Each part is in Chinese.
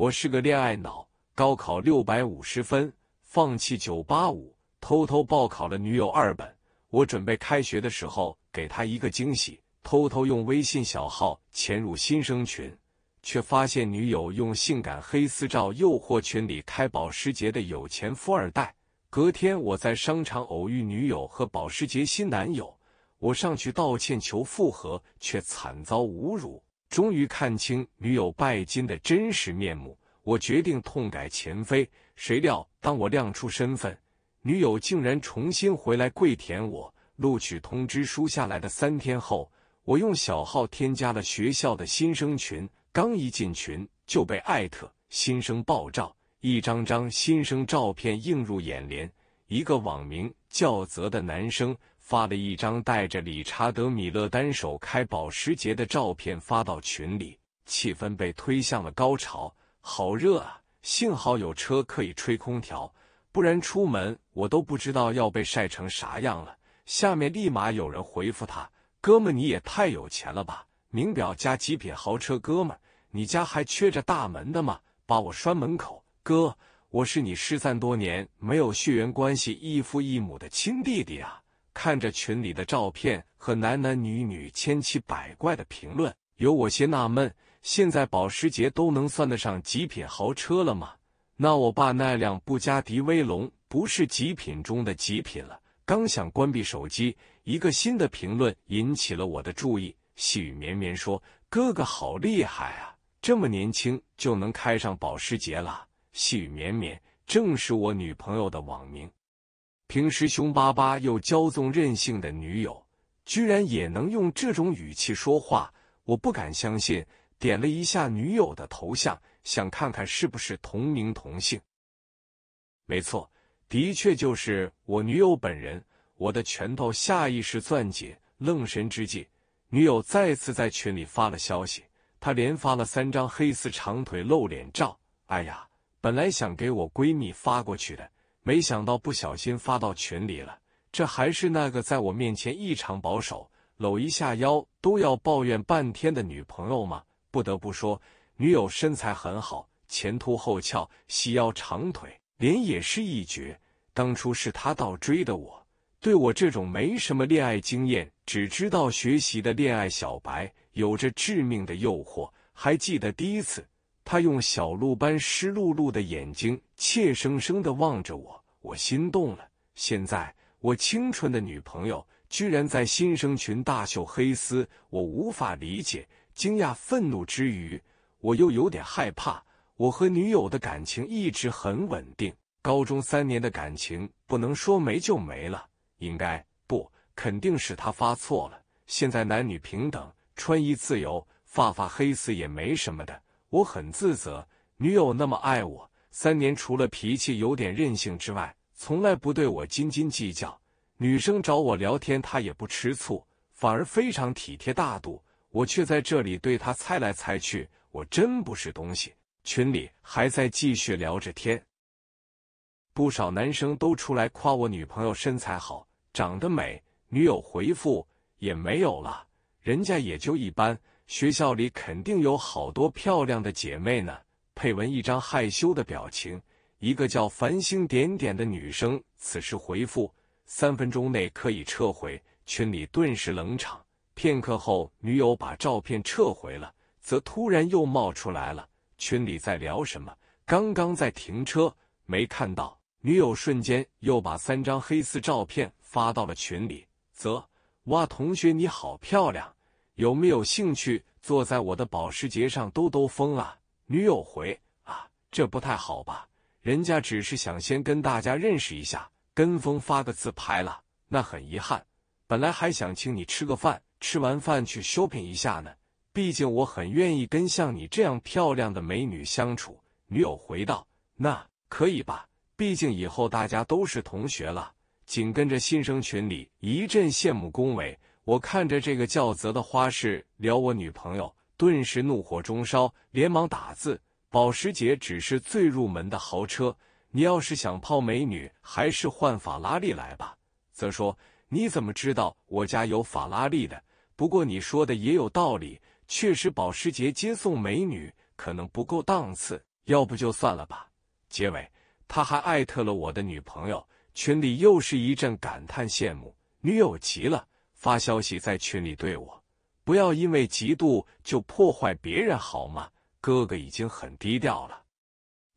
我是个恋爱脑，高考六百五十分，放弃九八五，偷偷报考了女友二本。我准备开学的时候给她一个惊喜，偷偷用微信小号潜入新生群，却发现女友用性感黑丝照诱惑群里开保时捷的有钱富二代。隔天我在商场偶遇女友和保时捷新男友，我上去道歉求复合，却惨遭侮辱。终于看清女友拜金的真实面目，我决定痛改前非。谁料，当我亮出身份，女友竟然重新回来跪舔我。录取通知书下来的三天后，我用小号添加了学校的新生群，刚一进群就被艾特，新生爆照，一张张新生照片映入眼帘。一个网名叫“泽”的男生。发了一张带着理查德米勒单手开保时捷的照片发到群里，气氛被推向了高潮。好热啊！幸好有车可以吹空调，不然出门我都不知道要被晒成啥样了。下面立马有人回复他：“哥们，你也太有钱了吧！名表加极品豪车，哥们，你家还缺着大门的吗？把我拴门口，哥，我是你失散多年没有血缘关系异父异母的亲弟弟啊！”看着群里的照片和男男女女千奇百怪的评论，有我些纳闷：现在保时捷都能算得上极品豪车了吗？那我爸那辆布加迪威龙不是极品中的极品了？刚想关闭手机，一个新的评论引起了我的注意。细雨绵绵说：“哥哥好厉害啊，这么年轻就能开上保时捷了。”细雨绵绵正是我女朋友的网名。平时凶巴巴又骄纵任性的女友，居然也能用这种语气说话，我不敢相信。点了一下女友的头像，想看看是不是同名同姓。没错，的确就是我女友本人。我的拳头下意识攥紧，愣神之际，女友再次在群里发了消息。她连发了三张黑丝长腿露脸照。哎呀，本来想给我闺蜜发过去的。没想到不小心发到群里了，这还是那个在我面前异常保守，搂一下腰都要抱怨半天的女朋友吗？不得不说，女友身材很好，前凸后翘，细腰长腿，脸也是一绝。当初是她倒追的我，对我这种没什么恋爱经验，只知道学习的恋爱小白有着致命的诱惑。还记得第一次，她用小鹿般湿漉漉的眼睛怯生生地望着我。我心动了，现在我清纯的女朋友居然在新生群大秀黑丝，我无法理解，惊讶愤怒之余，我又有点害怕。我和女友的感情一直很稳定，高中三年的感情不能说没就没了，应该不，肯定是他发错了。现在男女平等，穿衣自由，发发黑丝也没什么的。我很自责，女友那么爱我。三年除了脾气有点任性之外，从来不对我斤斤计较。女生找我聊天，她也不吃醋，反而非常体贴大度。我却在这里对他猜来猜去，我真不是东西。群里还在继续聊着天，不少男生都出来夸我女朋友身材好，长得美。女友回复也没有了，人家也就一般，学校里肯定有好多漂亮的姐妹呢。配文一张害羞的表情，一个叫“繁星点点”的女生此时回复：“三分钟内可以撤回。”群里顿时冷场。片刻后，女友把照片撤回了，则突然又冒出来了。群里在聊什么？刚刚在停车，没看到。女友瞬间又把三张黑丝照片发到了群里，则哇，同学你好漂亮，有没有兴趣坐在我的保时捷上兜兜风啊？女友回啊，这不太好吧？人家只是想先跟大家认识一下，跟风发个自拍了。那很遗憾，本来还想请你吃个饭，吃完饭去 shopping 一下呢。毕竟我很愿意跟像你这样漂亮的美女相处。女友回道，那可以吧？毕竟以后大家都是同学了。紧跟着新生群里一阵羡慕恭维。我看着这个叫泽的花式撩我女朋友。顿时怒火中烧，连忙打字：“保时捷只是最入门的豪车，你要是想泡美女，还是换法拉利来吧。”则说：“你怎么知道我家有法拉利的？不过你说的也有道理，确实保时捷接送美女可能不够档次，要不就算了吧。”结尾他还艾特了我的女朋友，群里又是一阵感叹羡慕。女友急了，发消息在群里对我。不要因为嫉妒就破坏别人好吗？哥哥已经很低调了，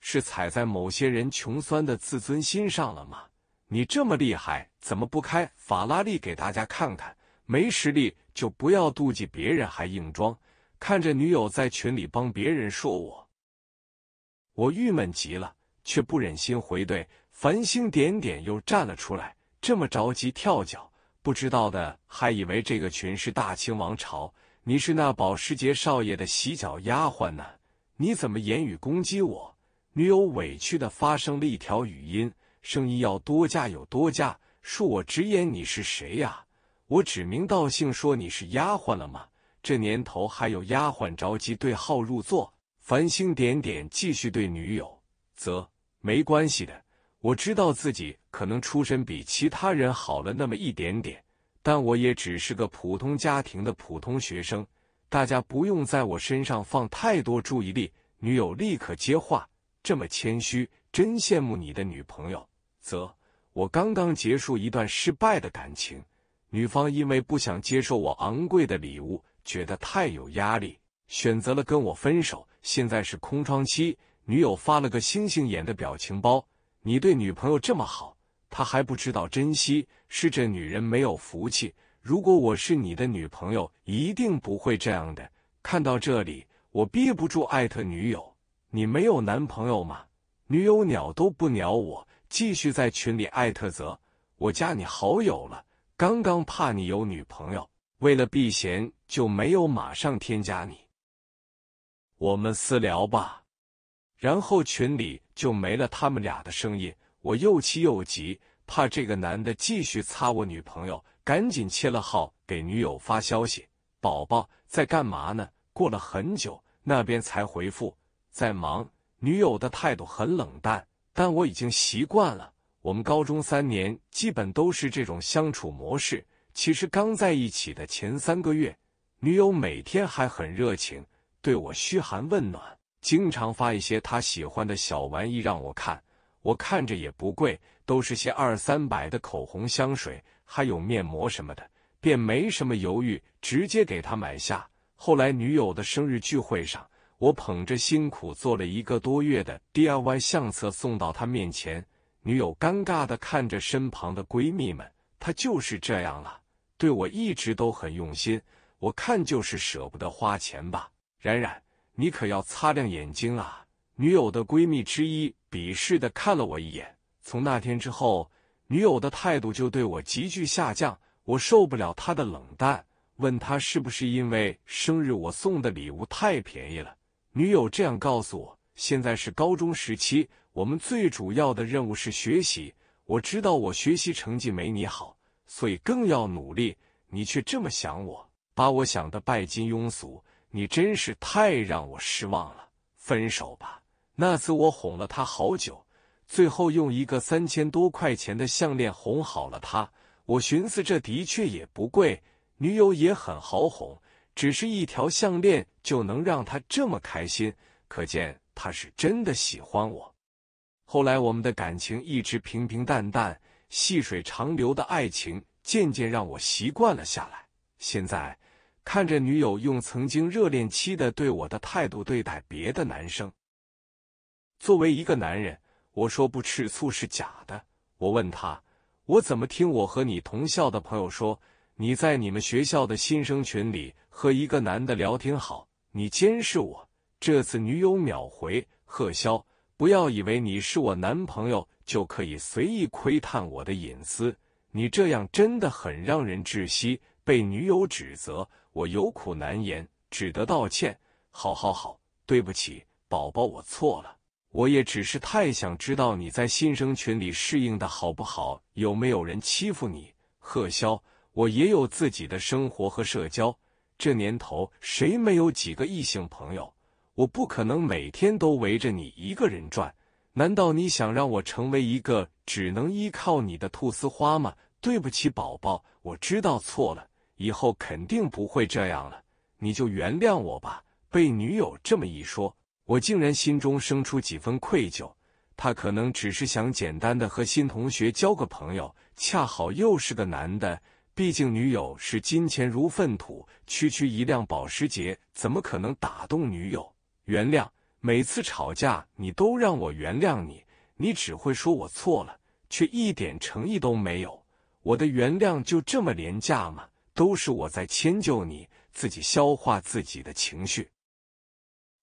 是踩在某些人穷酸的自尊心上了吗？你这么厉害，怎么不开法拉利给大家看看？没实力就不要妒忌别人，还硬装看着女友在群里帮别人说我，我郁闷极了，却不忍心回怼。繁星点点又站了出来，这么着急跳脚。不知道的还以为这个群是大清王朝，你是那保时捷少爷的洗脚丫鬟呢？你怎么言语攻击我？女友委屈的发声了一条语音，声音要多加有多加，恕我直言，你是谁呀？我指名道姓说你是丫鬟了吗？这年头还有丫鬟着急对号入座？繁星点点继续对女友，则没关系的。我知道自己可能出身比其他人好了那么一点点，但我也只是个普通家庭的普通学生。大家不用在我身上放太多注意力。女友立刻接话：“这么谦虚，真羡慕你的女朋友。”则我刚刚结束一段失败的感情，女方因为不想接受我昂贵的礼物，觉得太有压力，选择了跟我分手。现在是空窗期。女友发了个星星眼的表情包。你对女朋友这么好，她还不知道珍惜，是这女人没有福气。如果我是你的女朋友，一定不会这样的。看到这里，我憋不住艾特女友：“你没有男朋友吗？女友鸟都不鸟我。”继续在群里艾特泽：“我加你好友了，刚刚怕你有女朋友，为了避嫌就没有马上添加你。我们私聊吧。”然后群里就没了他们俩的声音，我又气又急，怕这个男的继续擦我女朋友，赶紧切了号给女友发消息：“宝宝在干嘛呢？”过了很久，那边才回复：“在忙。”女友的态度很冷淡，但我已经习惯了。我们高中三年基本都是这种相处模式。其实刚在一起的前三个月，女友每天还很热情，对我嘘寒问暖。经常发一些他喜欢的小玩意让我看，我看着也不贵，都是些二三百的口红、香水，还有面膜什么的，便没什么犹豫，直接给他买下。后来女友的生日聚会上，我捧着辛苦做了一个多月的 DIY 相册送到她面前，女友尴尬的看着身旁的闺蜜们，她就是这样了，对我一直都很用心，我看就是舍不得花钱吧，冉冉。你可要擦亮眼睛啊！女友的闺蜜之一鄙视的看了我一眼。从那天之后，女友的态度就对我急剧下降。我受不了她的冷淡，问她是不是因为生日我送的礼物太便宜了。女友这样告诉我：现在是高中时期，我们最主要的任务是学习。我知道我学习成绩没你好，所以更要努力。你却这么想我，把我想的拜金庸俗。你真是太让我失望了，分手吧。那次我哄了他好久，最后用一个三千多块钱的项链哄好了他。我寻思这的确也不贵，女友也很好哄，只是一条项链就能让他这么开心，可见他是真的喜欢我。后来我们的感情一直平平淡淡，细水长流的爱情渐渐让我习惯了下来。现在。看着女友用曾经热恋期的对我的态度对待别的男生，作为一个男人，我说不吃醋是假的。我问他，我怎么听我和你同校的朋友说你在你们学校的新生群里和一个男的聊天好？你监视我？这次女友秒回：贺潇，不要以为你是我男朋友就可以随意窥探我的隐私，你这样真的很让人窒息。被女友指责。我有苦难言，只得道歉。好好好，对不起，宝宝，我错了。我也只是太想知道你在新生群里适应的好不好，有没有人欺负你？贺潇，我也有自己的生活和社交。这年头谁没有几个异性朋友？我不可能每天都围着你一个人转。难道你想让我成为一个只能依靠你的兔丝花吗？对不起，宝宝，我知道错了。以后肯定不会这样了，你就原谅我吧。被女友这么一说，我竟然心中生出几分愧疚。他可能只是想简单的和新同学交个朋友，恰好又是个男的。毕竟女友视金钱如粪土，区区一辆保时捷怎么可能打动女友？原谅，每次吵架你都让我原谅你，你只会说我错了，却一点诚意都没有。我的原谅就这么廉价吗？都是我在迁就你，自己消化自己的情绪。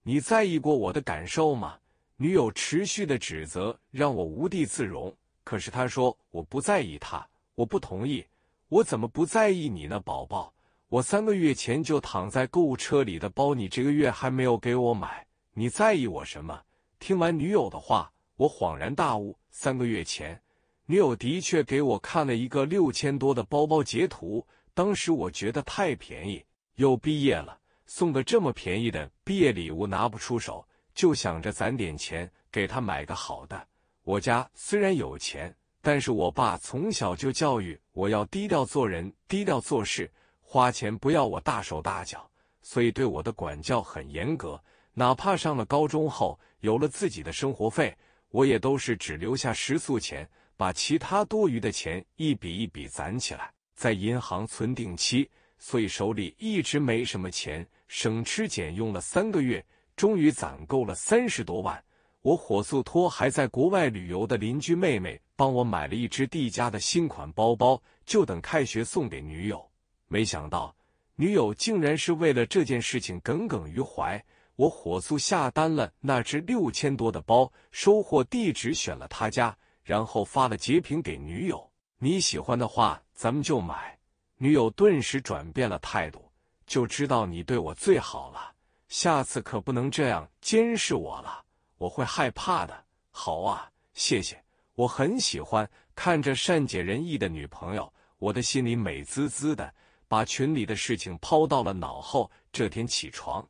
你在意过我的感受吗？女友持续的指责让我无地自容。可是她说我不在意他，我不同意。我怎么不在意你呢，宝宝？我三个月前就躺在购物车里的包，你这个月还没有给我买，你在意我什么？听完女友的话，我恍然大悟。三个月前，女友的确给我看了一个六千多的包包截图。当时我觉得太便宜，又毕业了，送个这么便宜的毕业礼物拿不出手，就想着攒点钱给他买个好的。我家虽然有钱，但是我爸从小就教育我要低调做人、低调做事，花钱不要我大手大脚，所以对我的管教很严格。哪怕上了高中后有了自己的生活费，我也都是只留下食宿钱，把其他多余的钱一笔一笔攒起来。在银行存定期，所以手里一直没什么钱，省吃俭用了三个月，终于攒够了三十多万。我火速托还在国外旅游的邻居妹妹帮我买了一只蒂家的新款包包，就等开学送给女友。没想到女友竟然是为了这件事情耿耿于怀。我火速下单了那只六千多的包，收货地址选了他家，然后发了截屏给女友。你喜欢的话。咱们就买。女友顿时转变了态度，就知道你对我最好了。下次可不能这样监视我了，我会害怕的。好啊，谢谢，我很喜欢。看着善解人意的女朋友，我的心里美滋滋的，把群里的事情抛到了脑后。这天起床，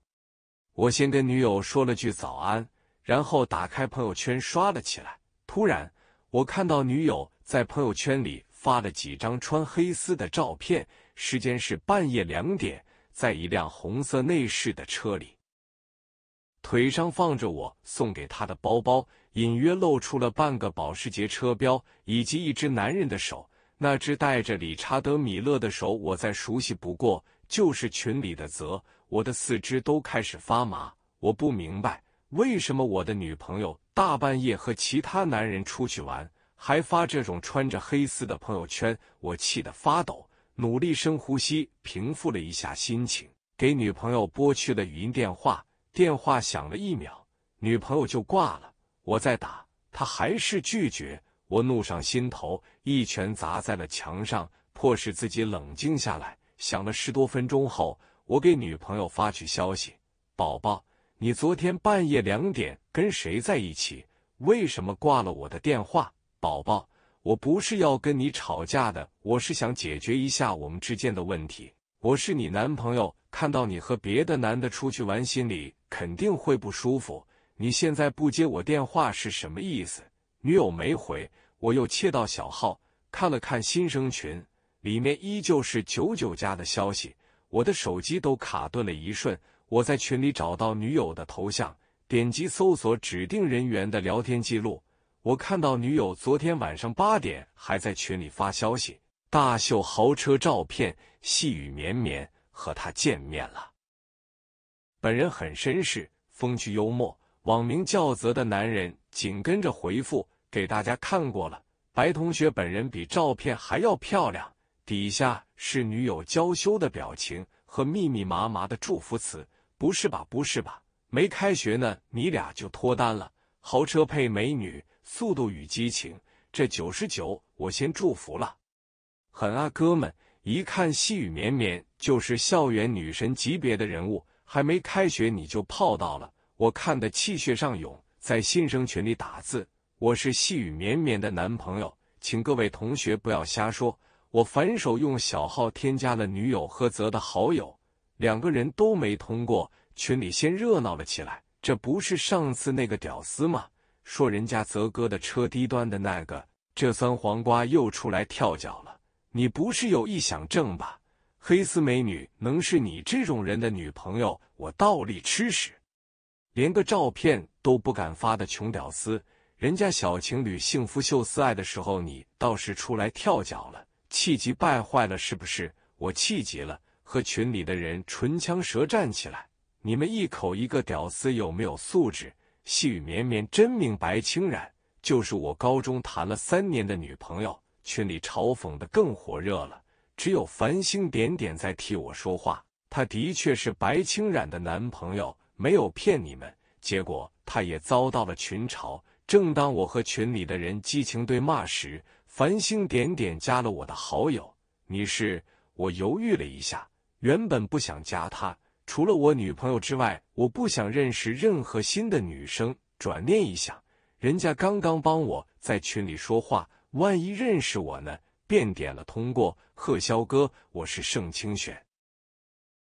我先跟女友说了句早安，然后打开朋友圈刷了起来。突然，我看到女友在朋友圈里。发了几张穿黑丝的照片，时间是半夜两点，在一辆红色内饰的车里，腿上放着我送给他的包包，隐约露出了半个保时捷车标以及一只男人的手，那只戴着理查德米勒的手，我再熟悉不过，就是群里的泽。我的四肢都开始发麻，我不明白为什么我的女朋友大半夜和其他男人出去玩。还发这种穿着黑丝的朋友圈，我气得发抖，努力深呼吸，平复了一下心情，给女朋友拨去了语音电话。电话响了一秒，女朋友就挂了。我再打，她还是拒绝。我怒上心头，一拳砸在了墙上，迫使自己冷静下来。想了十多分钟后，我给女朋友发去消息：“宝宝，你昨天半夜两点跟谁在一起？为什么挂了我的电话？”宝宝，我不是要跟你吵架的，我是想解决一下我们之间的问题。我是你男朋友，看到你和别的男的出去玩，心里肯定会不舒服。你现在不接我电话是什么意思？女友没回，我又切到小号，看了看新生群，里面依旧是九九家的消息。我的手机都卡顿了一瞬，我在群里找到女友的头像，点击搜索指定人员的聊天记录。我看到女友昨天晚上八点还在群里发消息，大秀豪车照片，细雨绵绵，和他见面了。本人很绅士，风趣幽默，网名叫泽的男人紧跟着回复：“给大家看过了，白同学本人比照片还要漂亮。”底下是女友娇羞的表情和密密麻麻的祝福词。不是吧？不是吧？没开学呢，你俩就脱单了？豪车配美女？速度与激情，这九十九我先祝福了。狠啊，哥们！一看细雨绵绵，就是校园女神级别的人物，还没开学你就泡到了，我看的气血上涌，在新生群里打字：“我是细雨绵绵的男朋友，请各位同学不要瞎说。”我反手用小号添加了女友和泽的好友，两个人都没通过，群里先热闹了起来。这不是上次那个屌丝吗？说人家泽哥的车低端的那个，这酸黄瓜又出来跳脚了。你不是有臆想症吧？黑丝美女能是你这种人的女朋友？我倒立吃屎，连个照片都不敢发的穷屌丝，人家小情侣幸福秀恩爱的时候，你倒是出来跳脚了，气急败坏了是不是？我气急了，和群里的人唇枪舌战起来。你们一口一个屌丝，有没有素质？细雨绵绵，真名白清染，就是我高中谈了三年的女朋友。群里嘲讽的更火热了，只有繁星点点在替我说话。他的确是白清染的男朋友，没有骗你们。结果他也遭到了群嘲。正当我和群里的人激情对骂时，繁星点点加了我的好友。你是？我犹豫了一下，原本不想加他。除了我女朋友之外，我不想认识任何新的女生。转念一想，人家刚刚帮我在群里说话，万一认识我呢？便点了通过。贺潇哥，我是盛清玄。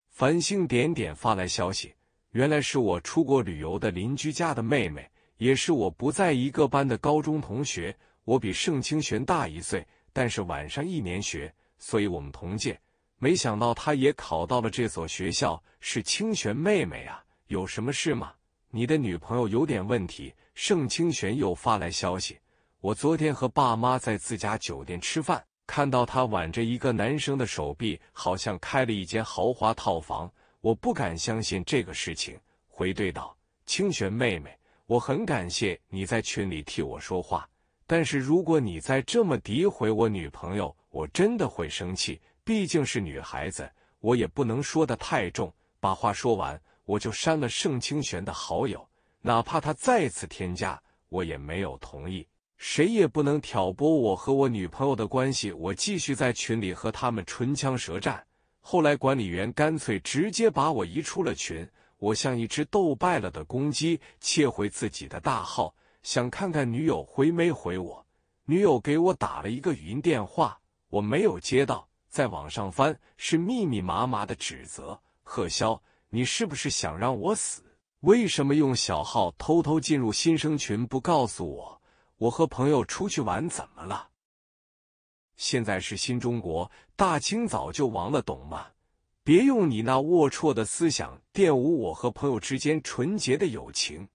繁星点点发来消息，原来是我出国旅游的邻居家的妹妹，也是我不在一个班的高中同学。我比盛清玄大一岁，但是晚上一年学，所以我们同届。没想到他也考到了这所学校，是清玄妹妹啊？有什么事吗？你的女朋友有点问题。盛清玄又发来消息：我昨天和爸妈在自家酒店吃饭，看到他挽着一个男生的手臂，好像开了一间豪华套房。我不敢相信这个事情。回怼道：“清玄妹妹，我很感谢你在群里替我说话，但是如果你再这么诋毁我女朋友，我真的会生气。毕竟是女孩子，我也不能说的太重。把话说完，我就删了盛清玄的好友，哪怕他再次添加，我也没有同意。谁也不能挑拨我和我女朋友的关系。我继续在群里和他们唇枪舌战。后来管理员干脆直接把我移出了群。我像一只斗败了的公鸡，切回自己的大号，想看看女友回没回我。女友给我打了一个语音电话，我没有接到。再往上翻，是密密麻麻的指责。贺潇，你是不是想让我死？为什么用小号偷偷进入新生群不告诉我？我和朋友出去玩怎么了？现在是新中国，大清早就亡了，懂吗？别用你那龌龊的思想玷污我和朋友之间纯洁的友情。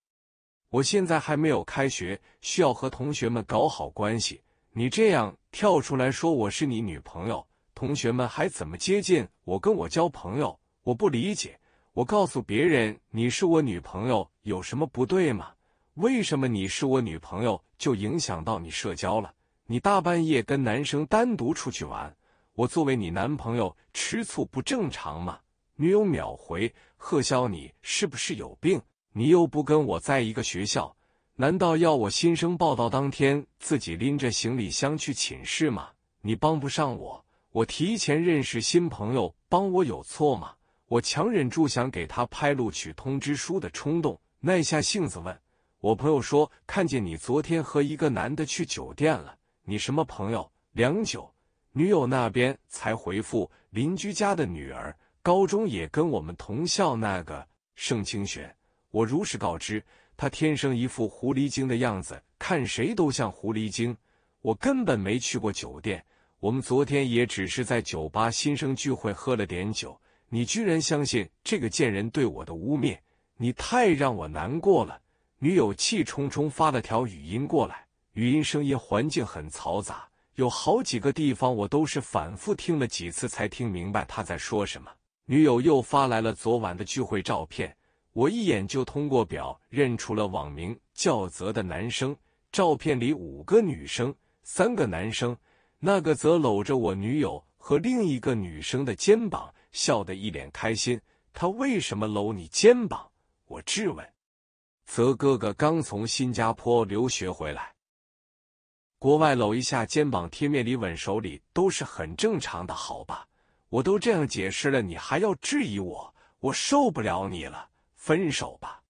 我现在还没有开学，需要和同学们搞好关系。你这样跳出来说我是你女朋友。同学们还怎么接近我？跟我交朋友，我不理解。我告诉别人你是我女朋友，有什么不对吗？为什么你是我女朋友就影响到你社交了？你大半夜跟男生单独出去玩，我作为你男朋友吃醋不正常吗？女友秒回：贺潇，你是不是有病？你又不跟我在一个学校，难道要我新生报道当天自己拎着行李箱去寝室吗？你帮不上我。我提前认识新朋友，帮我有错吗？我强忍住想给他拍录取通知书的冲动，耐下性子问：“我朋友说看见你昨天和一个男的去酒店了，你什么朋友？”良久，女友那边才回复：“邻居家的女儿，高中也跟我们同校那个盛清玄。”我如实告知：“他天生一副狐狸精的样子，看谁都像狐狸精，我根本没去过酒店。”我们昨天也只是在酒吧新生聚会喝了点酒，你居然相信这个贱人对我的污蔑，你太让我难过了。女友气冲冲发了条语音过来，语音声音环境很嘈杂，有好几个地方我都是反复听了几次才听明白他在说什么。女友又发来了昨晚的聚会照片，我一眼就通过表认出了网名叫泽的男生。照片里五个女生，三个男生。那个则搂着我女友和另一个女生的肩膀，笑得一脸开心。他为什么搂你肩膀？我质问。则哥哥刚从新加坡留学回来，国外搂一下肩膀贴面里吻，手里都是很正常的，好吧？我都这样解释了，你还要质疑我？我受不了你了，分手吧！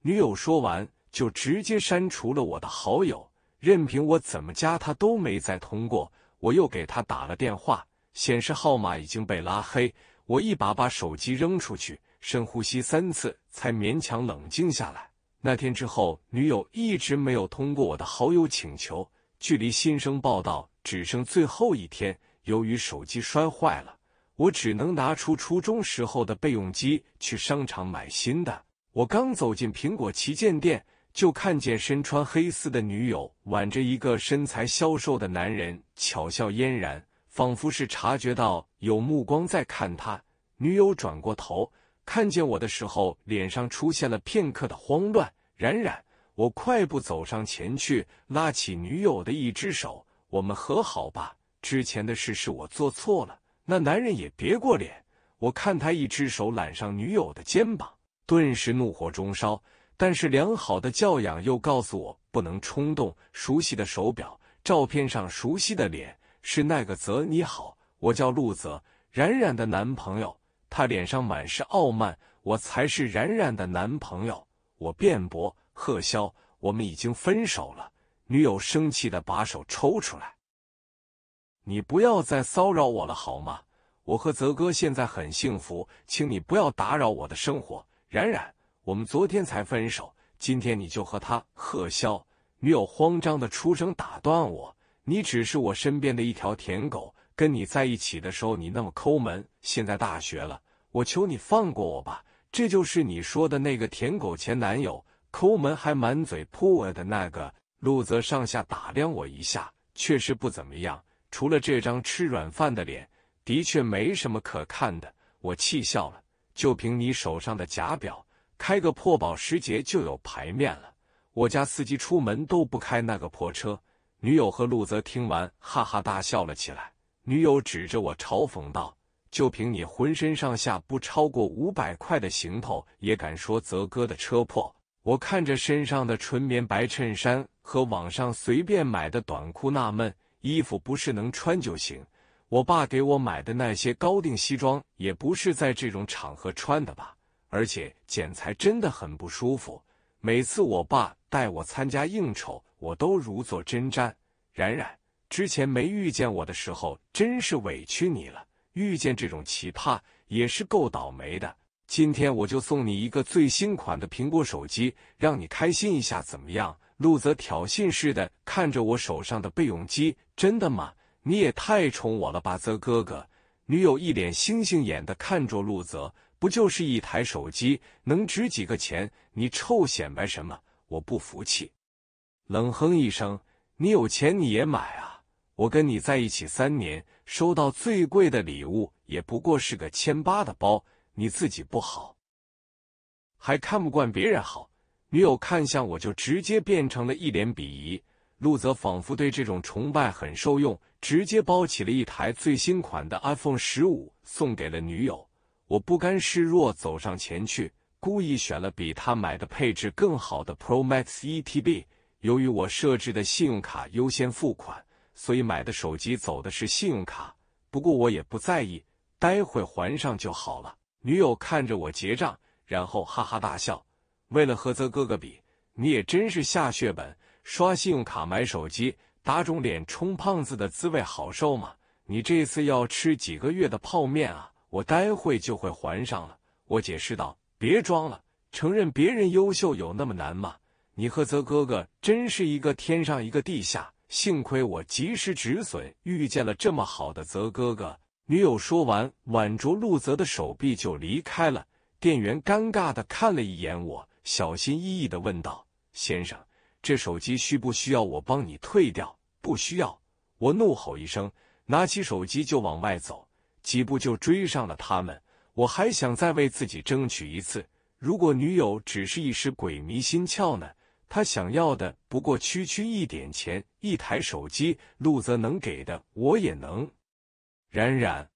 女友说完就直接删除了我的好友，任凭我怎么加，他都没再通过。我又给他打了电话，显示号码已经被拉黑。我一把把手机扔出去，深呼吸三次才勉强冷静下来。那天之后，女友一直没有通过我的好友请求。距离新生报道只剩最后一天，由于手机摔坏了，我只能拿出初中时候的备用机去商场买新的。我刚走进苹果旗舰店。就看见身穿黑丝的女友挽着一个身材消瘦的男人，巧笑嫣然，仿佛是察觉到有目光在看他。女友转过头，看见我的时候，脸上出现了片刻的慌乱。冉冉，我快步走上前去，拉起女友的一只手：“我们和好吧，之前的事是我做错了。”那男人也别过脸，我看他一只手揽上女友的肩膀，顿时怒火中烧。但是良好的教养又告诉我不能冲动。熟悉的手表，照片上熟悉的脸，是那个泽。你好，我叫陆泽，冉冉的男朋友。他脸上满是傲慢。我才是冉冉的男朋友。我辩驳。贺潇，我们已经分手了。女友生气的把手抽出来。你不要再骚扰我了好吗？我和泽哥现在很幸福，请你不要打扰我的生活。冉冉。我们昨天才分手，今天你就和他贺销？女友慌张的出声打断我：“你只是我身边的一条舔狗，跟你在一起的时候你那么抠门，现在大学了，我求你放过我吧。”这就是你说的那个舔狗前男友，抠门还满嘴破的那个。陆泽上下打量我一下，确实不怎么样，除了这张吃软饭的脸，的确没什么可看的。我气笑了，就凭你手上的假表。开个破保时捷就有排面了，我家司机出门都不开那个破车。女友和陆泽听完，哈哈大笑了起来。女友指着我嘲讽道：“就凭你浑身上下不超过五百块的行头，也敢说泽哥的车破？”我看着身上的纯棉白衬衫和网上随便买的短裤，纳闷：衣服不是能穿就行？我爸给我买的那些高定西装，也不是在这种场合穿的吧？而且剪裁真的很不舒服，每次我爸带我参加应酬，我都如坐针毡。冉冉之前没遇见我的时候，真是委屈你了。遇见这种奇葩也是够倒霉的。今天我就送你一个最新款的苹果手机，让你开心一下，怎么样？陆泽挑衅似的看着我手上的备用机。真的吗？你也太宠我了吧，泽哥哥。女友一脸星星眼的看着陆泽。不就是一台手机，能值几个钱？你臭显摆什么？我不服气，冷哼一声。你有钱你也买啊！我跟你在一起三年，收到最贵的礼物也不过是个千八的包。你自己不好，还看不惯别人好。女友看向我，就直接变成了一脸鄙夷。陆泽仿佛对这种崇拜很受用，直接包起了一台最新款的 iPhone 十五，送给了女友。我不甘示弱，走上前去，故意选了比他买的配置更好的 Pro Max ETB。由于我设置的信用卡优先付款，所以买的手机走的是信用卡。不过我也不在意，待会还上就好了。女友看着我结账，然后哈哈大笑：“为了和泽哥哥比，你也真是下血本，刷信用卡买手机，打肿脸充胖子的滋味好受吗？你这次要吃几个月的泡面啊？”我待会就会还上了，我解释道：“别装了，承认别人优秀有那么难吗？你和泽哥哥真是一个天上一个地下，幸亏我及时止损，遇见了这么好的泽哥哥。”女友说完，挽着陆泽的手臂就离开了。店员尴尬的看了一眼我，小心翼翼的问道：“先生，这手机需不需要我帮你退掉？”“不需要！”我怒吼一声，拿起手机就往外走。几步就追上了他们。我还想再为自己争取一次。如果女友只是一时鬼迷心窍呢？她想要的不过区区一点钱，一台手机。陆泽能给的，我也能。冉冉，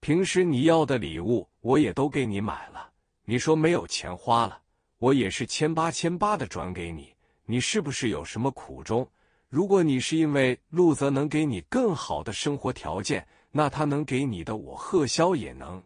平时你要的礼物我也都给你买了。你说没有钱花了，我也是千八千八的转给你。你是不是有什么苦衷？如果你是因为陆泽能给你更好的生活条件？那他能给你的，我贺萧也能。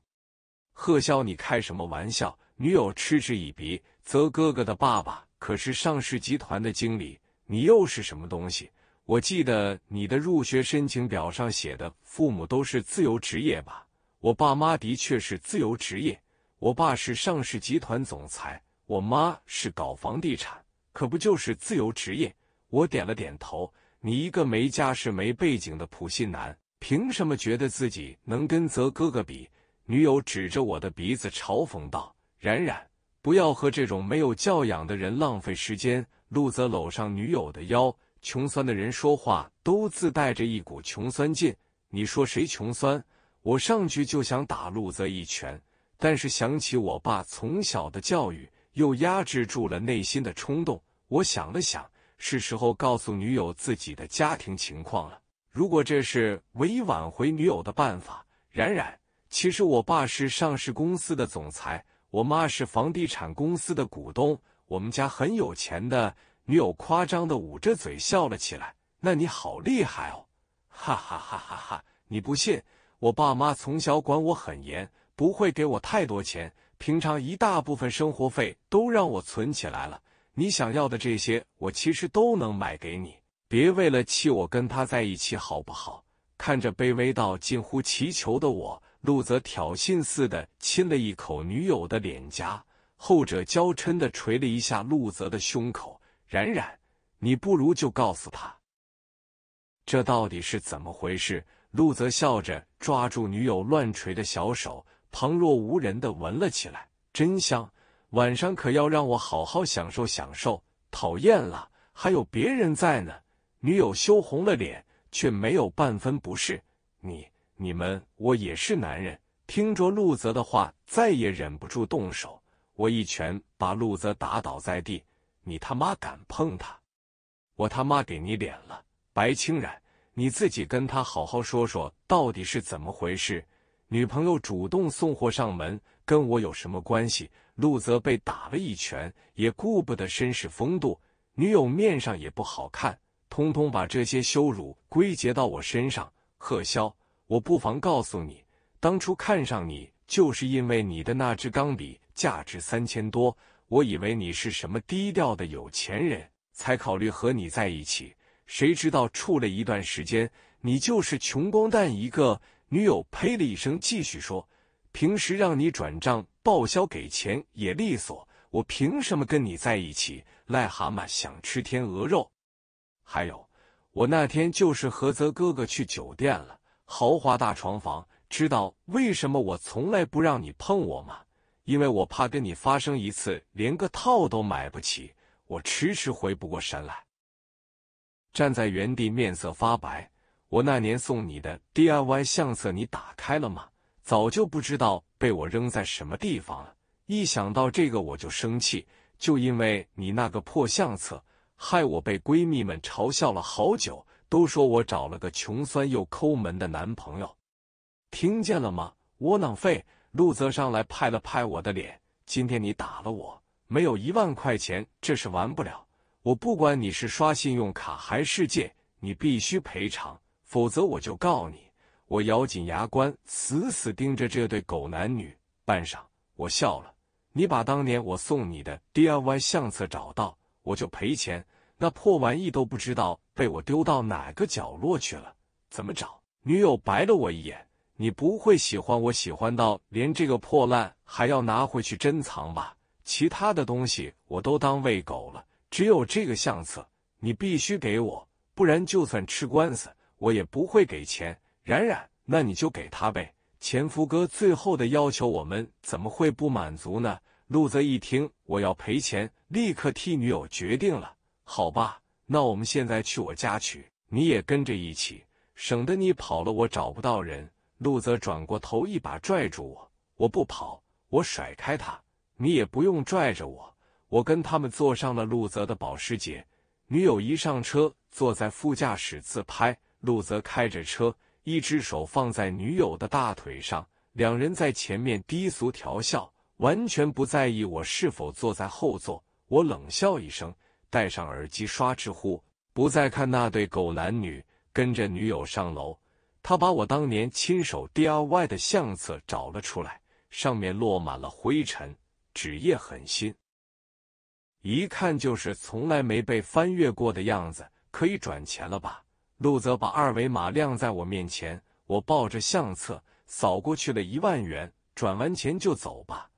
贺萧，你开什么玩笑？女友嗤之以鼻。泽哥哥的爸爸可是上市集团的经理，你又是什么东西？我记得你的入学申请表上写的父母都是自由职业吧？我爸妈的确是自由职业，我爸是上市集团总裁，我妈是搞房地产，可不就是自由职业？我点了点头。你一个没家世、没背景的普信男。凭什么觉得自己能跟泽哥哥比？女友指着我的鼻子嘲讽道：“冉冉，不要和这种没有教养的人浪费时间。”陆泽搂上女友的腰，穷酸的人说话都自带着一股穷酸劲。你说谁穷酸？我上去就想打陆泽一拳，但是想起我爸从小的教育，又压制住了内心的冲动。我想了想，是时候告诉女友自己的家庭情况了。如果这是唯一挽回女友的办法，冉冉，其实我爸是上市公司的总裁，我妈是房地产公司的股东，我们家很有钱的。女友夸张的捂着嘴笑了起来。那你好厉害哦，哈哈哈哈哈你不信？我爸妈从小管我很严，不会给我太多钱，平常一大部分生活费都让我存起来了。你想要的这些，我其实都能买给你。别为了气我跟他在一起好不好？看着卑微到近乎乞求的我，陆泽挑衅似的亲了一口女友的脸颊，后者娇嗔的捶了一下陆泽的胸口。冉冉，你不如就告诉他，这到底是怎么回事？陆泽笑着抓住女友乱捶的小手，旁若无人的闻了起来，真香。晚上可要让我好好享受享受。讨厌了，还有别人在呢。女友羞红了脸，却没有半分不适。你、你们、我也是男人。听着陆泽的话，再也忍不住动手，我一拳把陆泽打倒在地。你他妈敢碰他，我他妈给你脸了，白清然，你自己跟他好好说说，到底是怎么回事？女朋友主动送货上门，跟我有什么关系？陆泽被打了一拳，也顾不得绅士风度，女友面上也不好看。通通把这些羞辱归结到我身上，贺潇，我不妨告诉你，当初看上你就是因为你的那支钢笔价值三千多，我以为你是什么低调的有钱人，才考虑和你在一起。谁知道处了一段时间，你就是穷光蛋一个。女友呸了一声，继续说：“平时让你转账报销给钱也利索，我凭什么跟你在一起？癞蛤蟆想吃天鹅肉。”还有，我那天就是菏泽哥哥去酒店了，豪华大床房。知道为什么我从来不让你碰我吗？因为我怕跟你发生一次，连个套都买不起。我迟迟回不过神来，站在原地，面色发白。我那年送你的 DIY 相册，你打开了吗？早就不知道被我扔在什么地方了。一想到这个，我就生气，就因为你那个破相册。害我被闺蜜们嘲笑了好久，都说我找了个穷酸又抠门的男朋友。听见了吗，窝囊废！陆泽上来拍了拍我的脸。今天你打了我，没有一万块钱，这是完不了。我不管你是刷信用卡还是借，你必须赔偿，否则我就告你。我咬紧牙关，死死盯着这对狗男女。半晌，我笑了。你把当年我送你的 DIY 相册找到。我就赔钱，那破玩意都不知道被我丢到哪个角落去了，怎么找？女友白了我一眼，你不会喜欢我喜欢到连这个破烂还要拿回去珍藏吧？其他的东西我都当喂狗了，只有这个相册，你必须给我，不然就算吃官司我也不会给钱。冉冉，那你就给他呗，前夫哥最后的要求，我们怎么会不满足呢？陆泽一听我要赔钱，立刻替女友决定了。好吧，那我们现在去我家取，你也跟着一起，省得你跑了我找不到人。陆泽转过头一把拽住我，我不跑，我甩开他，你也不用拽着我。我跟他们坐上了陆泽的保时捷，女友一上车坐在副驾驶自拍，陆泽开着车，一只手放在女友的大腿上，两人在前面低俗调笑。完全不在意我是否坐在后座，我冷笑一声，戴上耳机刷知乎，不再看那对狗男女，跟着女友上楼。他把我当年亲手 D i Y 的相册找了出来，上面落满了灰尘，纸页很新，一看就是从来没被翻阅过的样子。可以转钱了吧？陆泽把二维码亮在我面前，我抱着相册扫过去了一万元，转完钱就走吧。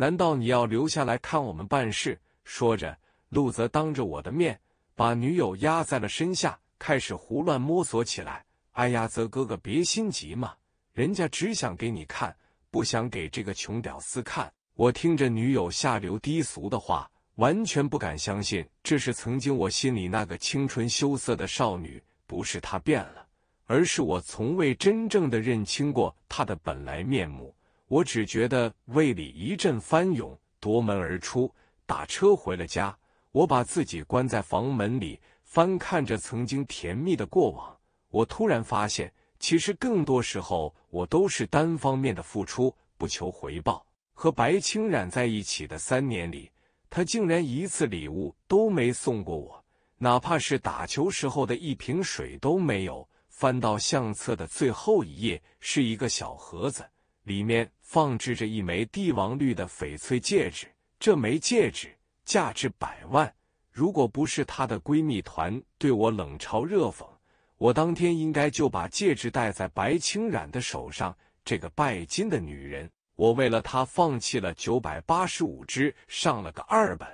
难道你要留下来看我们办事？说着，陆泽当着我的面把女友压在了身下，开始胡乱摸索起来。哎呀，泽哥哥，别心急嘛，人家只想给你看，不想给这个穷屌丝看。我听着女友下流低俗的话，完全不敢相信，这是曾经我心里那个清纯羞涩的少女。不是她变了，而是我从未真正的认清过她的本来面目。我只觉得胃里一阵翻涌，夺门而出，打车回了家。我把自己关在房门里，翻看着曾经甜蜜的过往。我突然发现，其实更多时候，我都是单方面的付出，不求回报。和白清染在一起的三年里，他竟然一次礼物都没送过我，哪怕是打球时候的一瓶水都没有。翻到相册的最后一页，是一个小盒子，里面。放置着一枚帝王绿的翡翠戒指，这枚戒指价值百万。如果不是她的闺蜜团对我冷嘲热讽，我当天应该就把戒指戴在白清染的手上。这个拜金的女人，我为了她放弃了九百八十五只，上了个二本。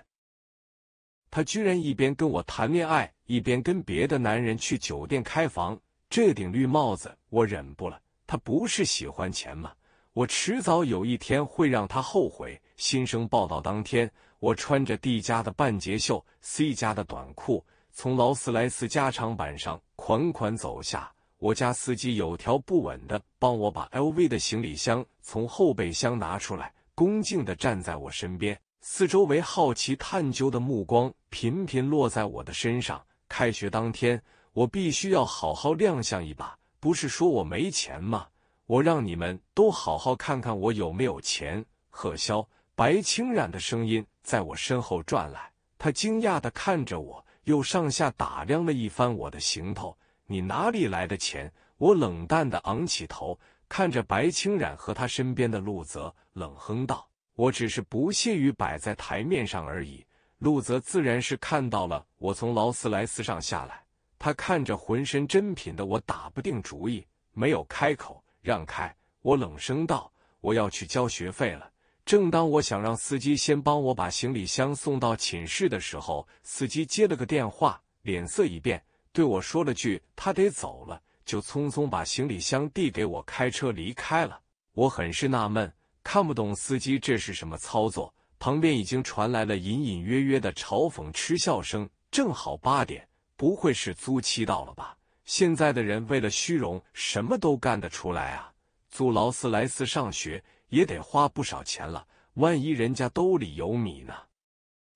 她居然一边跟我谈恋爱，一边跟别的男人去酒店开房。这顶绿帽子我忍不了。她不是喜欢钱吗？我迟早有一天会让他后悔。新生报道当天，我穿着 D 家的半截袖、C 家的短裤，从劳斯莱斯加长版上款款走下。我家司机有条不紊的帮我把 LV 的行李箱从后备箱拿出来，恭敬的站在我身边。四周围好奇探究的目光频频落在我的身上。开学当天，我必须要好好亮相一把。不是说我没钱吗？我让你们都好好看看我有没有钱。贺潇、白清染的声音在我身后传来，他惊讶的看着我，又上下打量了一番我的行头。你哪里来的钱？我冷淡的昂起头，看着白清染和他身边的陆泽，冷哼道：“我只是不屑于摆在台面上而已。”陆泽自然是看到了我从劳斯莱斯上下来，他看着浑身珍品的我，打不定主意，没有开口。让开！我冷声道：“我要去交学费了。”正当我想让司机先帮我把行李箱送到寝室的时候，司机接了个电话，脸色一变，对我说了句：“他得走了。”就匆匆把行李箱递给我，开车离开了。我很是纳闷，看不懂司机这是什么操作。旁边已经传来了隐隐约约的嘲讽嗤笑声。正好八点，不会是租期到了吧？现在的人为了虚荣，什么都干得出来啊！租劳斯莱斯上学也得花不少钱了，万一人家兜里有米呢？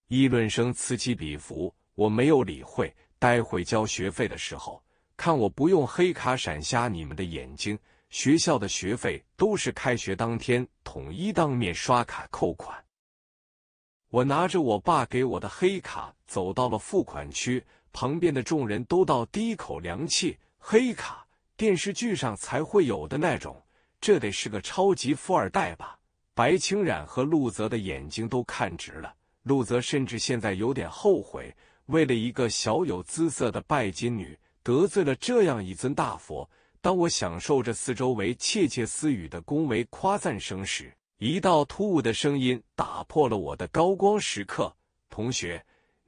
议论声此起彼伏，我没有理会。待会交学费的时候，看我不用黑卡闪瞎你们的眼睛！学校的学费都是开学当天统一当面刷卡扣款。我拿着我爸给我的黑卡，走到了付款区。旁边的众人都倒第一口凉气，黑卡电视剧上才会有的那种，这得是个超级富二代吧？白清染和陆泽的眼睛都看直了，陆泽甚至现在有点后悔，为了一个小有姿色的拜金女，得罪了这样一尊大佛。当我享受着四周围窃窃私语的恭维夸赞声时，一道突兀的声音打破了我的高光时刻。同学。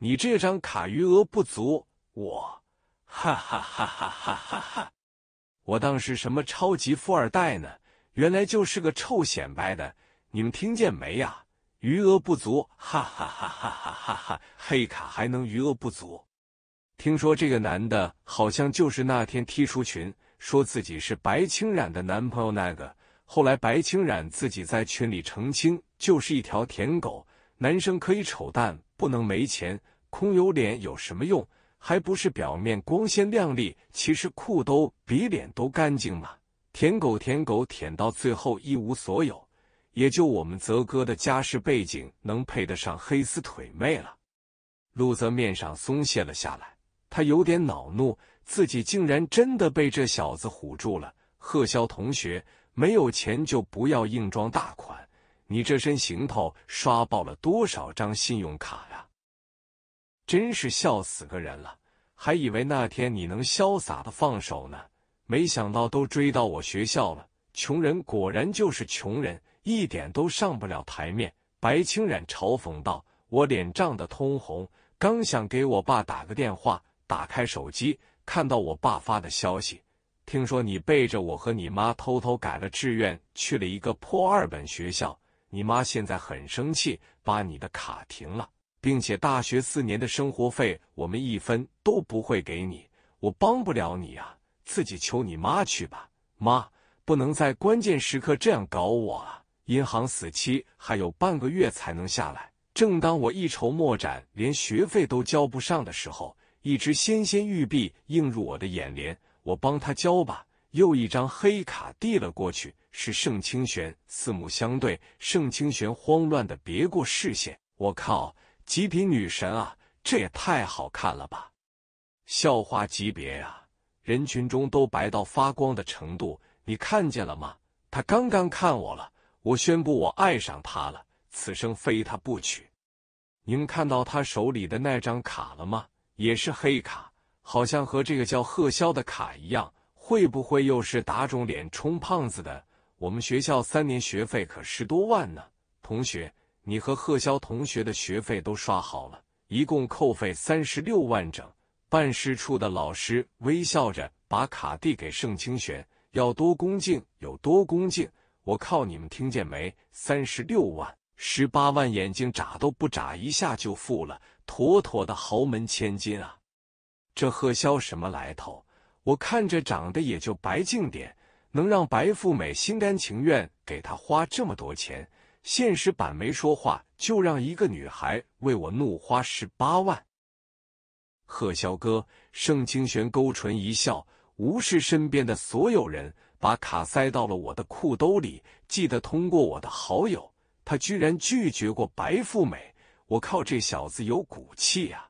你这张卡余额不足，我哈哈哈哈哈哈哈！我当是什么超级富二代呢，原来就是个臭显摆的！你们听见没呀？余额不足，哈哈哈哈哈哈哈！黑卡还能余额不足？听说这个男的，好像就是那天踢出群，说自己是白清染的男朋友那个。后来白清染自己在群里澄清，就是一条舔狗。男生可以丑，但不能没钱。空有脸有什么用？还不是表面光鲜亮丽，其实裤兜比脸都干净吗？舔狗舔狗舔到最后一无所有，也就我们泽哥的家世背景能配得上黑丝腿妹了。陆泽面上松懈了下来，他有点恼怒，自己竟然真的被这小子唬住了。贺潇同学，没有钱就不要硬装大款，你这身行头刷爆了多少张信用卡呀？真是笑死个人了，还以为那天你能潇洒的放手呢，没想到都追到我学校了。穷人果然就是穷人，一点都上不了台面。白清染嘲讽道：“我脸涨得通红，刚想给我爸打个电话，打开手机，看到我爸发的消息，听说你背着我和你妈偷偷改了志愿，去了一个破二本学校，你妈现在很生气，把你的卡停了。”并且大学四年的生活费，我们一分都不会给你，我帮不了你啊，自己求你妈去吧。妈，不能在关键时刻这样搞我啊！银行死期还有半个月才能下来。正当我一筹莫展，连学费都交不上的时候，一只纤纤玉臂映入我的眼帘，我帮他交吧。又一张黑卡递了过去，是盛清玄。四目相对，盛清玄慌乱的别过视线。我靠！极品女神啊，这也太好看了吧！校花级别呀，人群中都白到发光的程度，你看见了吗？他刚刚看我了，我宣布我爱上他了，此生非他不娶。您看到他手里的那张卡了吗？也是黑卡，好像和这个叫贺潇的卡一样，会不会又是打肿脸充胖子的？我们学校三年学费可十多万呢，同学。你和贺潇同学的学费都刷好了，一共扣费三十六万整。办事处的老师微笑着把卡递给盛清玄，要多恭敬有多恭敬，我靠！你们听见没？三十六万，十八万，眼睛眨都不眨一下就付了，妥妥的豪门千金啊！这贺潇什么来头？我看着长得也就白净点，能让白富美心甘情愿给他花这么多钱？现实版没说话，就让一个女孩为我怒花十八万。贺萧哥，盛清玄勾唇一笑，无视身边的所有人，把卡塞到了我的裤兜里。记得通过我的好友。他居然拒绝过白富美，我靠，这小子有骨气呀！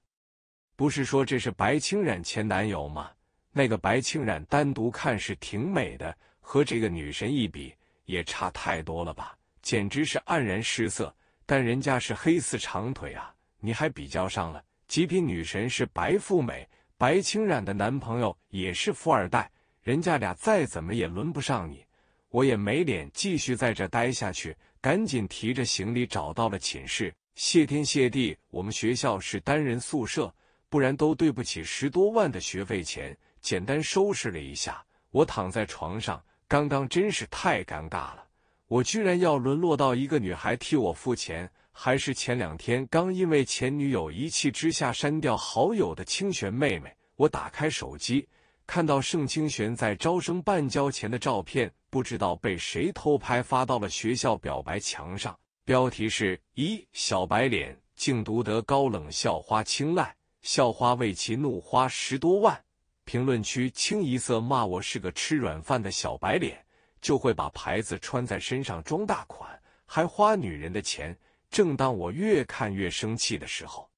不是说这是白清染前男友吗？那个白清染单独看是挺美的，和这个女神一比，也差太多了吧？简直是黯然失色，但人家是黑丝长腿啊，你还比较上了？极品女神是白富美，白清染的男朋友也是富二代，人家俩再怎么也轮不上你，我也没脸继续在这待下去，赶紧提着行李找到了寝室，谢天谢地，我们学校是单人宿舍，不然都对不起十多万的学费钱。简单收拾了一下，我躺在床上，刚刚真是太尴尬了。我居然要沦落到一个女孩替我付钱，还是前两天刚因为前女友一气之下删掉好友的清玄妹妹。我打开手机，看到盛清玄在招生办交钱的照片，不知道被谁偷拍发到了学校表白墙上，标题是“一小白脸竟独得高冷校花青睐，校花为其怒花十多万”。评论区清一色骂我是个吃软饭的小白脸。就会把牌子穿在身上装大款，还花女人的钱。正当我越看越生气的时候，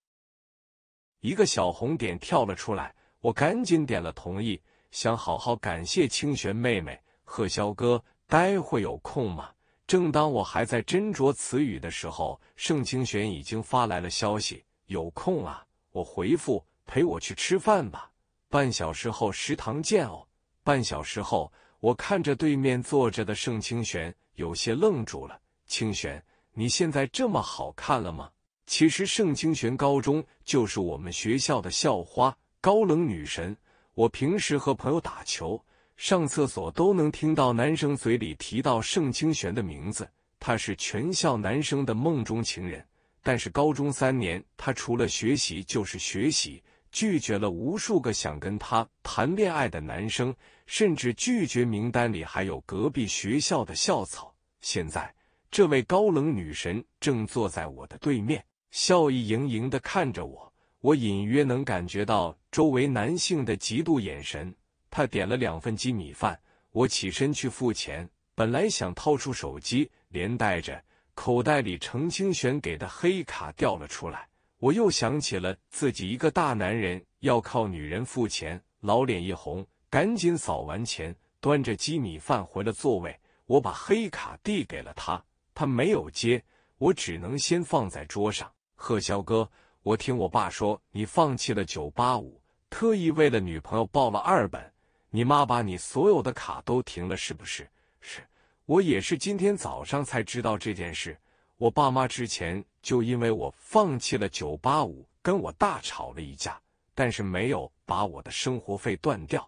一个小红点跳了出来，我赶紧点了同意，想好好感谢清玄妹妹。贺潇哥，待会有空吗？正当我还在斟酌词语的时候，盛清玄已经发来了消息：有空啊！我回复：陪我去吃饭吧。半小时后食堂见哦。半小时后。我看着对面坐着的盛清玄，有些愣住了。清玄，你现在这么好看了吗？其实盛清玄高中就是我们学校的校花，高冷女神。我平时和朋友打球、上厕所都能听到男生嘴里提到盛清玄的名字，她是全校男生的梦中情人。但是高中三年，她除了学习就是学习，拒绝了无数个想跟她谈恋爱的男生。甚至拒绝名单里还有隔壁学校的校草。现在，这位高冷女神正坐在我的对面，笑意盈盈的看着我。我隐约能感觉到周围男性的嫉妒眼神。她点了两份鸡米饭，我起身去付钱。本来想掏出手机，连带着口袋里程清玄给的黑卡掉了出来。我又想起了自己一个大男人要靠女人付钱，老脸一红。赶紧扫完钱，端着鸡米饭回了座位。我把黑卡递给了他，他没有接，我只能先放在桌上。贺潇哥，我听我爸说你放弃了九八五，特意为了女朋友报了二本。你妈把你所有的卡都停了，是不是？是。我也是今天早上才知道这件事。我爸妈之前就因为我放弃了九八五，跟我大吵了一架，但是没有把我的生活费断掉。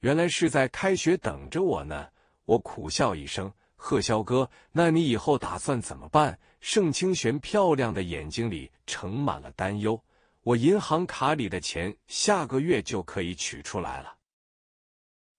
原来是在开学等着我呢，我苦笑一声：“贺潇哥，那你以后打算怎么办？”盛清玄漂亮的眼睛里盛满了担忧。我银行卡里的钱下个月就可以取出来了，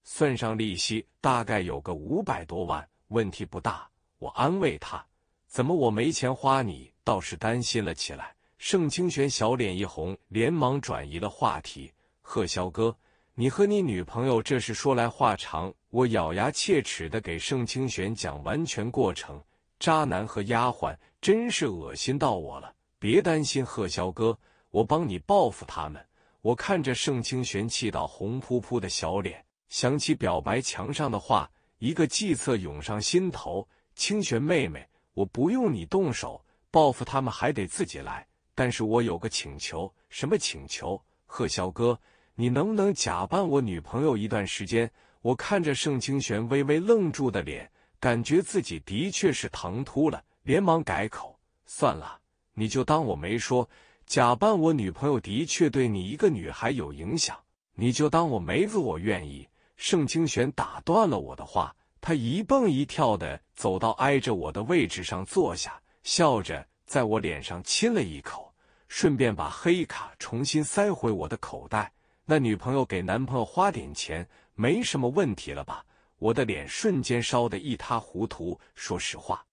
算上利息大概有个五百多万，问题不大。我安慰他：“怎么我没钱花，你倒是担心了起来。”盛清玄小脸一红，连忙转移了话题：“贺潇哥。”你和你女朋友，这是说来话长。我咬牙切齿的给盛清玄讲完全过程，渣男和丫鬟，真是恶心到我了。别担心，贺萧哥，我帮你报复他们。我看着盛清玄气到红扑扑的小脸，想起表白墙上的话，一个计策涌上心头。清玄妹妹，我不用你动手报复他们，还得自己来。但是我有个请求，什么请求？贺萧哥。你能不能假扮我女朋友一段时间？我看着盛清玄微微愣住的脸，感觉自己的确是唐突了，连忙改口：“算了，你就当我没说。假扮我女朋友的确对你一个女孩有影响，你就当我没做。我愿意。”盛清玄打断了我的话，他一蹦一跳的走到挨着我的位置上坐下，笑着在我脸上亲了一口，顺便把黑卡重新塞回我的口袋。那女朋友给男朋友花点钱，没什么问题了吧？我的脸瞬间烧得一塌糊涂。说实话，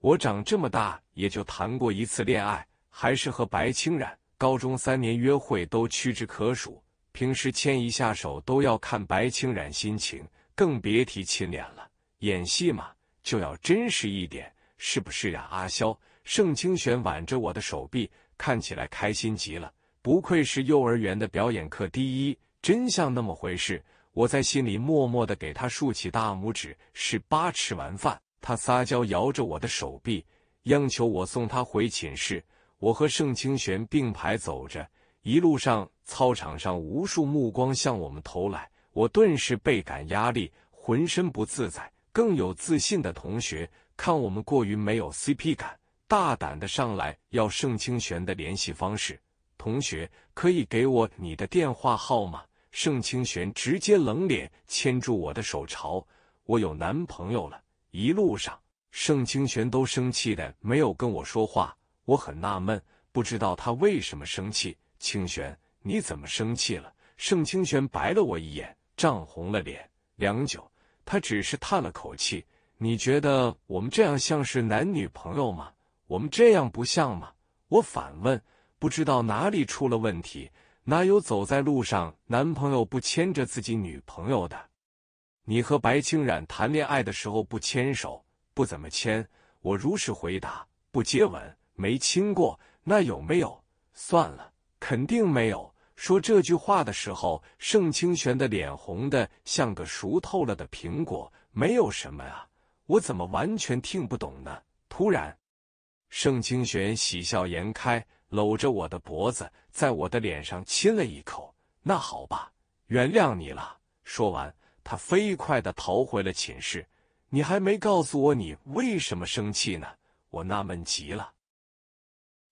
我长这么大也就谈过一次恋爱，还是和白清染。高中三年约会都屈指可数，平时牵一下手都要看白清染心情，更别提亲脸了。演戏嘛，就要真实一点，是不是呀？阿萧，盛清玄挽着我的手臂，看起来开心极了。不愧是幼儿园的表演课第一，真像那么回事。我在心里默默的给他竖起大拇指。是八吃完饭，他撒娇摇着我的手臂，央求我送他回寝室。我和盛清玄并排走着，一路上操场上无数目光向我们投来，我顿时倍感压力，浑身不自在。更有自信的同学看我们过于没有 CP 感，大胆的上来要盛清玄的联系方式。同学，可以给我你的电话号码？盛清玄直接冷脸，牵住我的手，朝我有男朋友了。一路上，盛清玄都生气的没有跟我说话，我很纳闷，不知道他为什么生气。清玄，你怎么生气了？盛清玄白了我一眼，涨红了脸。良久，他只是叹了口气。你觉得我们这样像是男女朋友吗？我们这样不像吗？我反问。不知道哪里出了问题，哪有走在路上男朋友不牵着自己女朋友的？你和白清染谈恋爱的时候不牵手，不怎么牵？我如实回答，不接吻，没亲过。那有没有？算了，肯定没有。说这句话的时候，盛清玄的脸红的像个熟透了的苹果。没有什么啊，我怎么完全听不懂呢？突然，盛清玄喜笑颜开。搂着我的脖子，在我的脸上亲了一口。那好吧，原谅你了。说完，他飞快的逃回了寝室。你还没告诉我你为什么生气呢？我纳闷极了。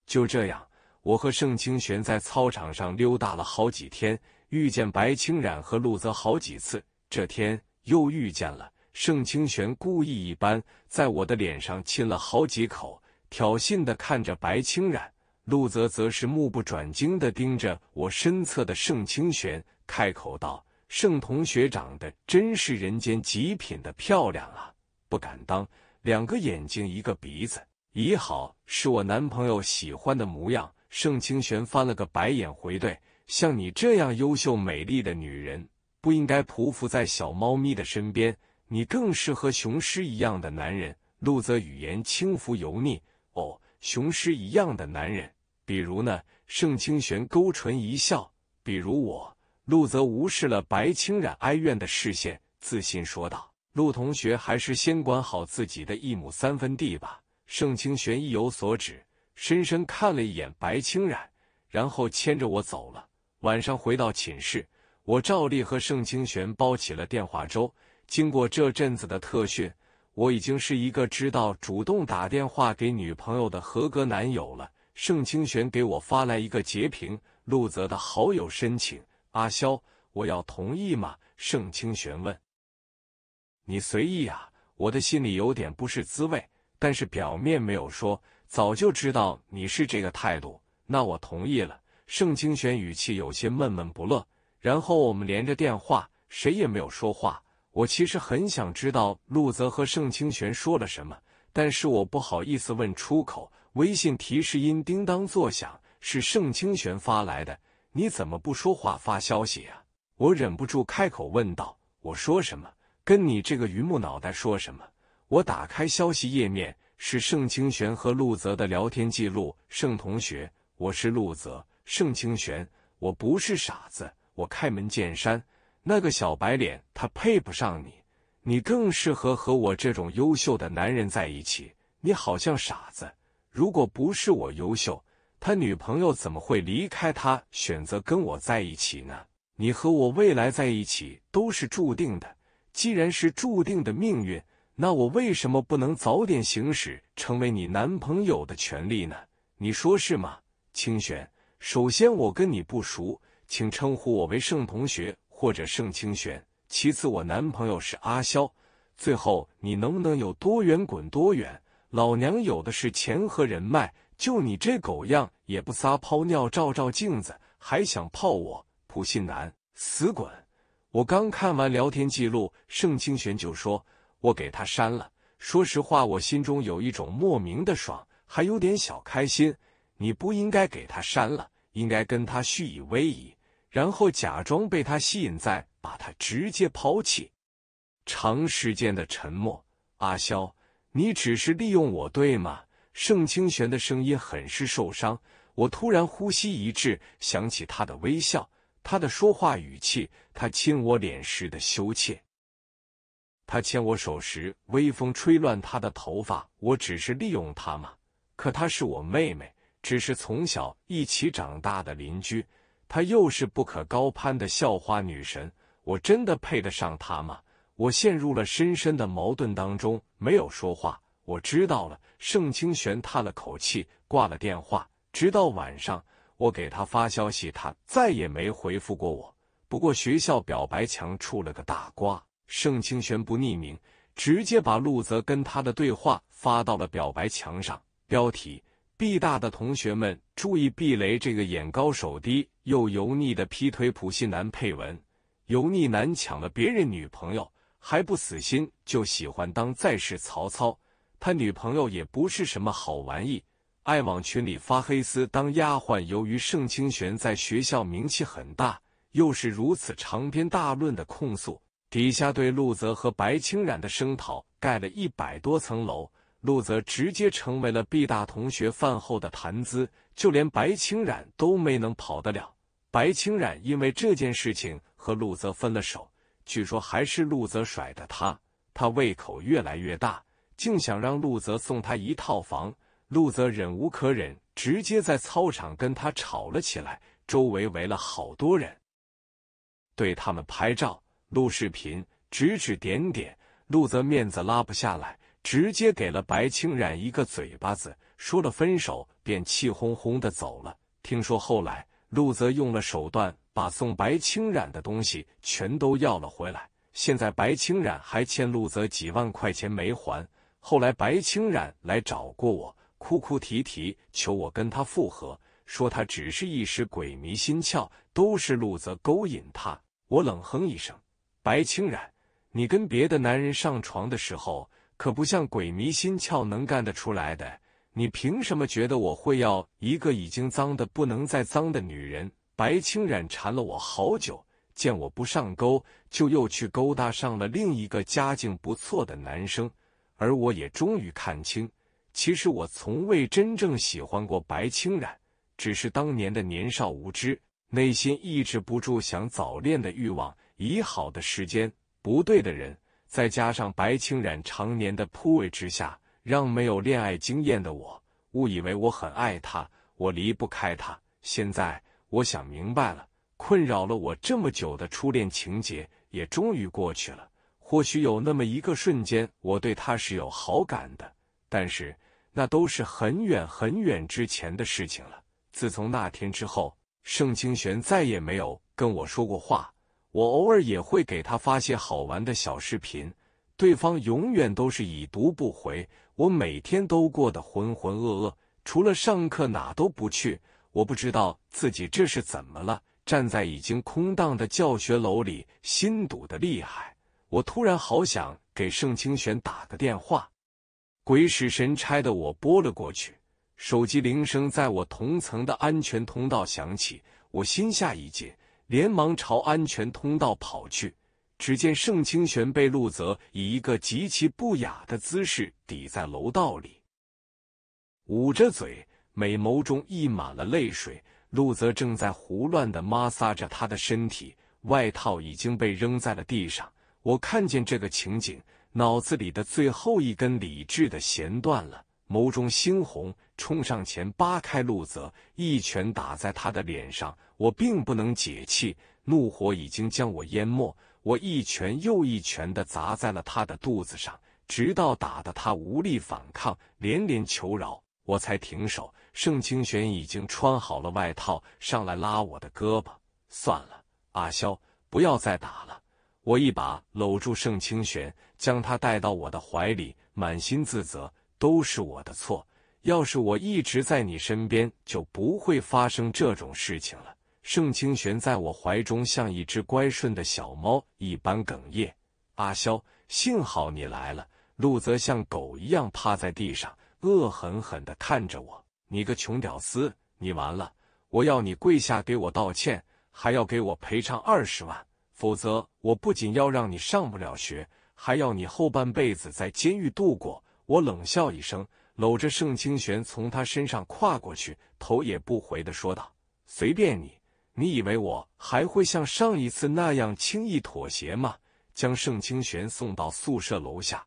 就这样，我和盛清玄在操场上溜达了好几天，遇见白清染和陆泽好几次。这天又遇见了盛清玄，故意一般，在我的脸上亲了好几口，挑衅的看着白清染。陆泽则是目不转睛的盯着我身侧的盛清玄，开口道：“盛同学长的真是人间极品的漂亮啊，不敢当，两个眼睛一个鼻子，也好是我男朋友喜欢的模样。”盛清玄翻了个白眼回怼：“像你这样优秀美丽的女人，不应该匍匐在小猫咪的身边，你更适合雄狮一样的男人。”陆泽语言轻浮油腻，哦。雄狮一样的男人，比如呢？盛清玄勾唇一笑，比如我。陆泽无视了白清染哀怨的视线，自信说道：“陆同学，还是先管好自己的一亩三分地吧。”盛清玄意有所指，深深看了一眼白清染，然后牵着我走了。晚上回到寝室，我照例和盛清玄煲起了电话粥。经过这阵子的特训。我已经是一个知道主动打电话给女朋友的合格男友了。盛清玄给我发来一个截屏，陆泽的好友申请。阿萧，我要同意吗？盛清玄问。你随意啊，我的心里有点不是滋味，但是表面没有说，早就知道你是这个态度，那我同意了。盛清玄语气有些闷闷不乐，然后我们连着电话，谁也没有说话。我其实很想知道陆泽和盛清玄说了什么，但是我不好意思问出口。微信提示音叮当作响，是盛清玄发来的。你怎么不说话发消息呀？我忍不住开口问道。我说什么？跟你这个榆木脑袋说什么？我打开消息页面，是盛清玄和陆泽的聊天记录。盛同学，我是陆泽。盛清玄，我不是傻子，我开门见山。那个小白脸他配不上你，你更适合和我这种优秀的男人在一起。你好像傻子，如果不是我优秀，他女朋友怎么会离开他，选择跟我在一起呢？你和我未来在一起都是注定的，既然是注定的命运，那我为什么不能早点行使成为你男朋友的权利呢？你说是吗，清玄？首先，我跟你不熟，请称呼我为盛同学。或者盛清玄，其次我男朋友是阿萧，最后你能不能有多远滚多远？老娘有的是钱和人脉，就你这狗样也不撒泡尿照照镜子，还想泡我？普信男，死滚！我刚看完聊天记录，盛清玄就说，我给他删了。说实话，我心中有一种莫名的爽，还有点小开心。你不应该给他删了，应该跟他蓄以为宜。然后假装被他吸引，在把他直接抛弃。长时间的沉默。阿萧，你只是利用我，对吗？盛清玄的声音很是受伤。我突然呼吸一滞，想起他的微笑，他的说话语气，他亲我脸时的羞怯，他牵我手时微风吹乱他的头发。我只是利用他吗？可她是我妹妹，只是从小一起长大的邻居。她又是不可高攀的校花女神，我真的配得上她吗？我陷入了深深的矛盾当中，没有说话。我知道了，盛清玄叹了口气，挂了电话。直到晚上，我给他发消息，他再也没回复过我。不过学校表白墙出了个大瓜，盛清玄不匿名，直接把陆泽跟他的对话发到了表白墙上，标题。B 大的同学们注意，避雷这个眼高手低又油腻的劈腿普信男配文，油腻男抢了别人女朋友还不死心，就喜欢当再世曹操。他女朋友也不是什么好玩意，爱往群里发黑丝当丫鬟。由于盛清玄在学校名气很大，又是如此长篇大论的控诉，底下对陆泽和白清染的声讨盖了一百多层楼。陆泽直接成为了毕大同学饭后的谈资，就连白清染都没能跑得了。白清染因为这件事情和陆泽分了手，据说还是陆泽甩的他。他胃口越来越大，竟想让陆泽送他一套房。陆泽忍无可忍，直接在操场跟他吵了起来，周围围了好多人，对他们拍照、录视频、指指点点。陆泽面子拉不下来。直接给了白清染一个嘴巴子，说了分手，便气哄哄的走了。听说后来陆泽用了手段，把送白清染的东西全都要了回来。现在白清染还欠陆泽几万块钱没还。后来白清染来找过我，哭哭啼啼求我跟他复合，说他只是一时鬼迷心窍，都是陆泽勾引他。我冷哼一声：“白清染，你跟别的男人上床的时候。”可不像鬼迷心窍能干得出来的，你凭什么觉得我会要一个已经脏的不能再脏的女人？白青染缠了我好久，见我不上钩，就又去勾搭上了另一个家境不错的男生，而我也终于看清，其实我从未真正喜欢过白青染，只是当年的年少无知，内心抑制不住想早恋的欲望，以好的时间，不对的人。再加上白清染常年的铺位之下，让没有恋爱经验的我误以为我很爱他，我离不开他。现在我想明白了，困扰了我这么久的初恋情节也终于过去了。或许有那么一个瞬间，我对他是有好感的，但是那都是很远很远之前的事情了。自从那天之后，盛清玄再也没有跟我说过话。我偶尔也会给他发些好玩的小视频，对方永远都是已读不回。我每天都过得浑浑噩噩，除了上课哪都不去。我不知道自己这是怎么了，站在已经空荡的教学楼里，心堵的厉害。我突然好想给盛清玄打个电话，鬼使神差的我拨了过去，手机铃声在我同层的安全通道响起，我心下一紧。连忙朝安全通道跑去，只见盛清泉被陆泽以一个极其不雅的姿势抵在楼道里，捂着嘴，美眸中溢满了泪水。陆泽正在胡乱的摩挲着他的身体，外套已经被扔在了地上。我看见这个情景，脑子里的最后一根理智的弦断了。眸中猩红，冲上前扒开陆泽，一拳打在他的脸上。我并不能解气，怒火已经将我淹没。我一拳又一拳的砸在了他的肚子上，直到打得他无力反抗，连连求饶，我才停手。盛清玄已经穿好了外套，上来拉我的胳膊。算了，阿萧，不要再打了。我一把搂住盛清玄，将他带到我的怀里，满心自责。都是我的错，要是我一直在你身边，就不会发生这种事情了。盛清玄在我怀中像一只乖顺的小猫一般哽咽。阿萧，幸好你来了。陆泽像狗一样趴在地上，恶狠狠地看着我：“你个穷屌丝，你完了！我要你跪下给我道歉，还要给我赔偿二十万，否则我不仅要让你上不了学，还要你后半辈子在监狱度过。”我冷笑一声，搂着盛清玄从他身上跨过去，头也不回的说道：“随便你，你以为我还会像上一次那样轻易妥协吗？”将盛清玄送到宿舍楼下，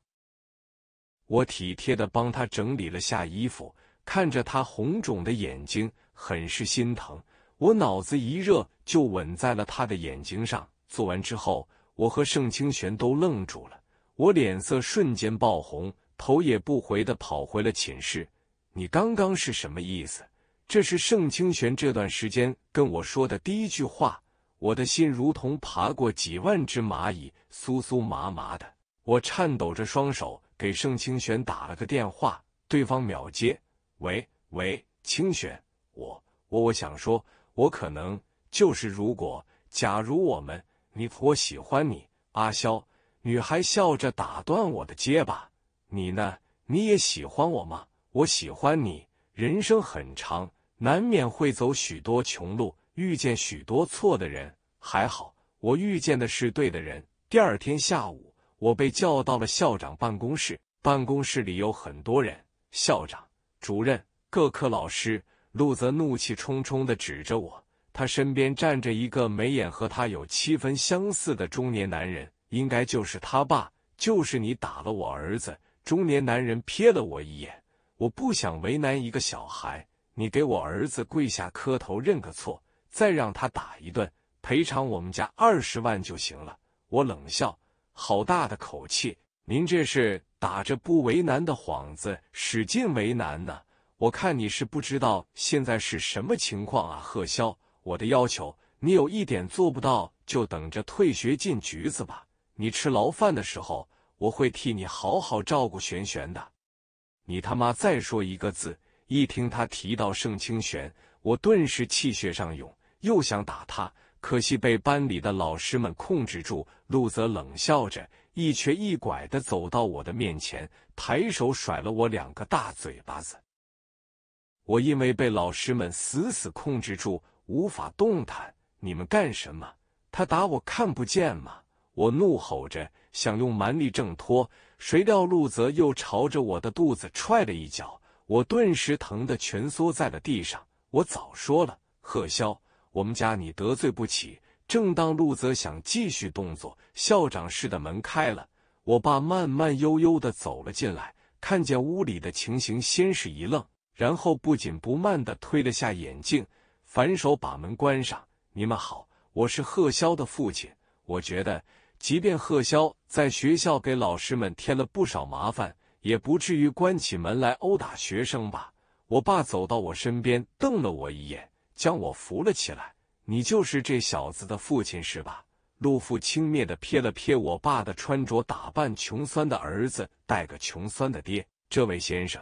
我体贴的帮他整理了下衣服，看着他红肿的眼睛，很是心疼。我脑子一热，就吻在了他的眼睛上。做完之后，我和盛清玄都愣住了，我脸色瞬间爆红。头也不回的跑回了寝室。你刚刚是什么意思？这是盛清玄这段时间跟我说的第一句话。我的心如同爬过几万只蚂蚁，酥酥麻麻的。我颤抖着双手给盛清玄打了个电话，对方秒接。喂喂，清玄，我我我想说，我可能就是如果假如我们你我喜欢你，阿萧。女孩笑着打断我的结巴。你呢？你也喜欢我吗？我喜欢你。人生很长，难免会走许多穷路，遇见许多错的人。还好，我遇见的是对的人。第二天下午，我被叫到了校长办公室。办公室里有很多人，校长、主任、各科老师。陆泽怒气冲冲地指着我，他身边站着一个眉眼和他有七分相似的中年男人，应该就是他爸。就是你打了我儿子。中年男人瞥了我一眼，我不想为难一个小孩，你给我儿子跪下磕头认个错，再让他打一顿，赔偿我们家二十万就行了。我冷笑，好大的口气！您这是打着不为难的幌子，使劲为难呢。我看你是不知道现在是什么情况啊，贺潇。我的要求，你有一点做不到，就等着退学进局子吧。你吃牢饭的时候。我会替你好好照顾玄玄的。你他妈再说一个字！一听他提到盛清玄，我顿时气血上涌，又想打他，可惜被班里的老师们控制住。陆泽冷笑着，一瘸一拐的走到我的面前，抬手甩了我两个大嘴巴子。我因为被老师们死死控制住，无法动弹。你们干什么？他打我看不见吗？我怒吼着。想用蛮力挣脱，谁料陆泽又朝着我的肚子踹了一脚，我顿时疼得蜷缩在了地上。我早说了，贺潇，我们家你得罪不起。正当陆泽想继续动作，校长室的门开了，我爸慢慢悠悠的走了进来，看见屋里的情形，先是一愣，然后不紧不慢的推了下眼镜，反手把门关上。你们好，我是贺潇的父亲，我觉得。即便贺潇在学校给老师们添了不少麻烦，也不至于关起门来殴打学生吧？我爸走到我身边，瞪了我一眼，将我扶了起来。你就是这小子的父亲是吧？陆父轻蔑的瞥了瞥我爸的穿着打扮，穷酸的儿子带个穷酸的爹。这位先生，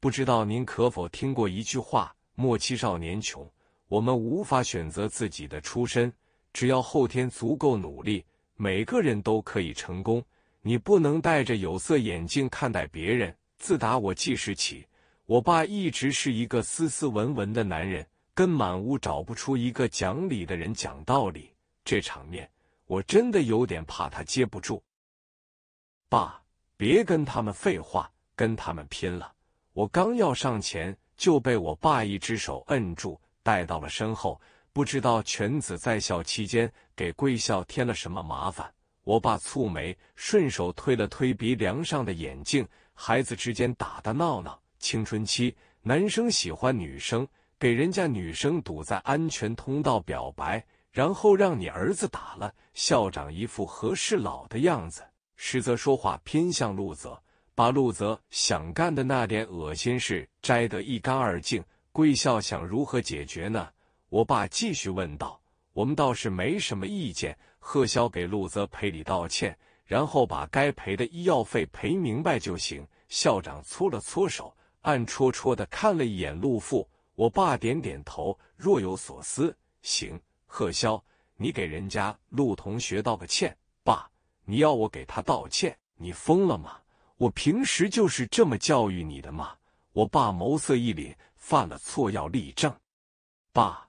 不知道您可否听过一句话：“莫欺少年穷。”我们无法选择自己的出身，只要后天足够努力。每个人都可以成功，你不能戴着有色眼镜看待别人。自打我记事起，我爸一直是一个斯斯文文的男人，跟满屋找不出一个讲理的人讲道理，这场面我真的有点怕他接不住。爸，别跟他们废话，跟他们拼了！我刚要上前，就被我爸一只手摁住，带到了身后。不知道犬子在校期间给贵校添了什么麻烦？我爸蹙眉，顺手推了推鼻梁上的眼镜。孩子之间打打闹闹，青春期男生喜欢女生，给人家女生堵在安全通道表白，然后让你儿子打了。校长一副和事佬的样子，实则说话偏向陆泽，把陆泽想干的那点恶心事摘得一干二净。贵校想如何解决呢？我爸继续问道：“我们倒是没什么意见。”贺潇给陆泽赔礼道歉，然后把该赔的医药费赔明白就行。校长搓了搓手，暗戳戳的看了一眼陆父。我爸点点头，若有所思：“行，贺潇，你给人家陆同学道个歉。”爸，你要我给他道歉？你疯了吗？我平时就是这么教育你的吗？我爸眸色一凛：“犯了错要立正。”爸。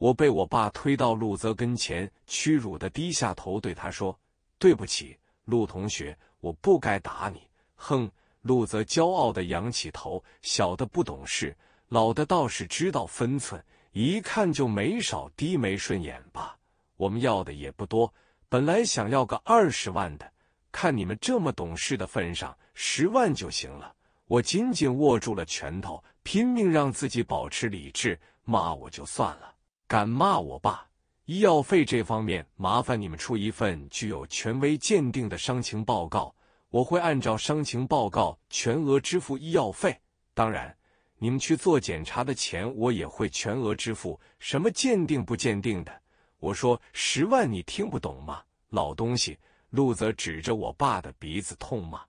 我被我爸推到陆泽跟前，屈辱的低下头，对他说：“对不起，陆同学，我不该打你。”哼！陆泽骄傲的仰起头：“小的不懂事，老的倒是知道分寸。一看就没少低眉顺眼吧？我们要的也不多，本来想要个二十万的，看你们这么懂事的份上，十万就行了。”我紧紧握住了拳头，拼命让自己保持理智。骂我就算了。敢骂我爸？医药费这方面麻烦你们出一份具有权威鉴定的伤情报告，我会按照伤情报告全额支付医药费。当然，你们去做检查的钱我也会全额支付。什么鉴定不鉴定的？我说十万，你听不懂吗？老东西！陆泽指着我爸的鼻子痛骂：“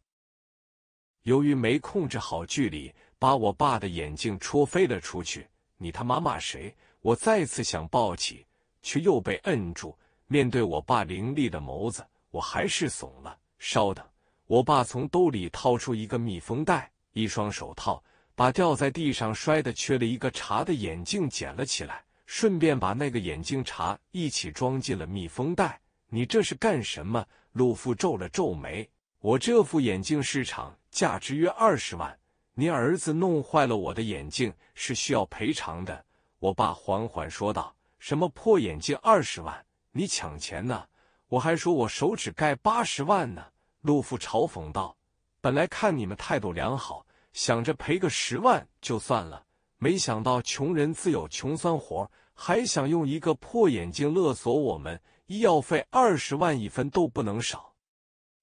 由于没控制好距离，把我爸的眼镜戳飞了出去。你他妈骂谁？”我再次想抱起，却又被摁住。面对我爸凌厉的眸子，我还是怂了。稍等，我爸从兜里掏出一个密封袋，一双手套，把掉在地上摔的缺了一个茬的眼镜捡了起来，顺便把那个眼镜茬一起装进了密封袋。你这是干什么？陆父皱了皱眉。我这副眼镜市场价值约二十万，您儿子弄坏了我的眼镜是需要赔偿的。我爸缓缓说道：“什么破眼镜二十万？你抢钱呢？我还说我手指盖八十万呢。”陆父嘲讽道：“本来看你们态度良好，想着赔个十万就算了，没想到穷人自有穷酸活，还想用一个破眼镜勒索我们，医药费二十万一分都不能少。”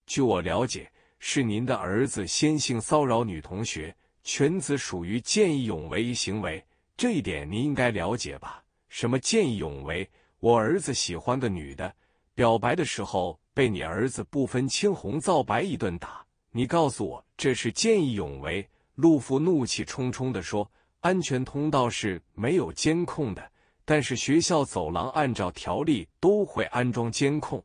据我了解，是您的儿子先性骚扰女同学，犬子属于见义勇为行为。这一点您应该了解吧？什么见义勇为？我儿子喜欢个女的，表白的时候被你儿子不分青红皂白一顿打，你告诉我这是见义勇为？陆父怒气冲冲的说：“安全通道是没有监控的，但是学校走廊按照条例都会安装监控，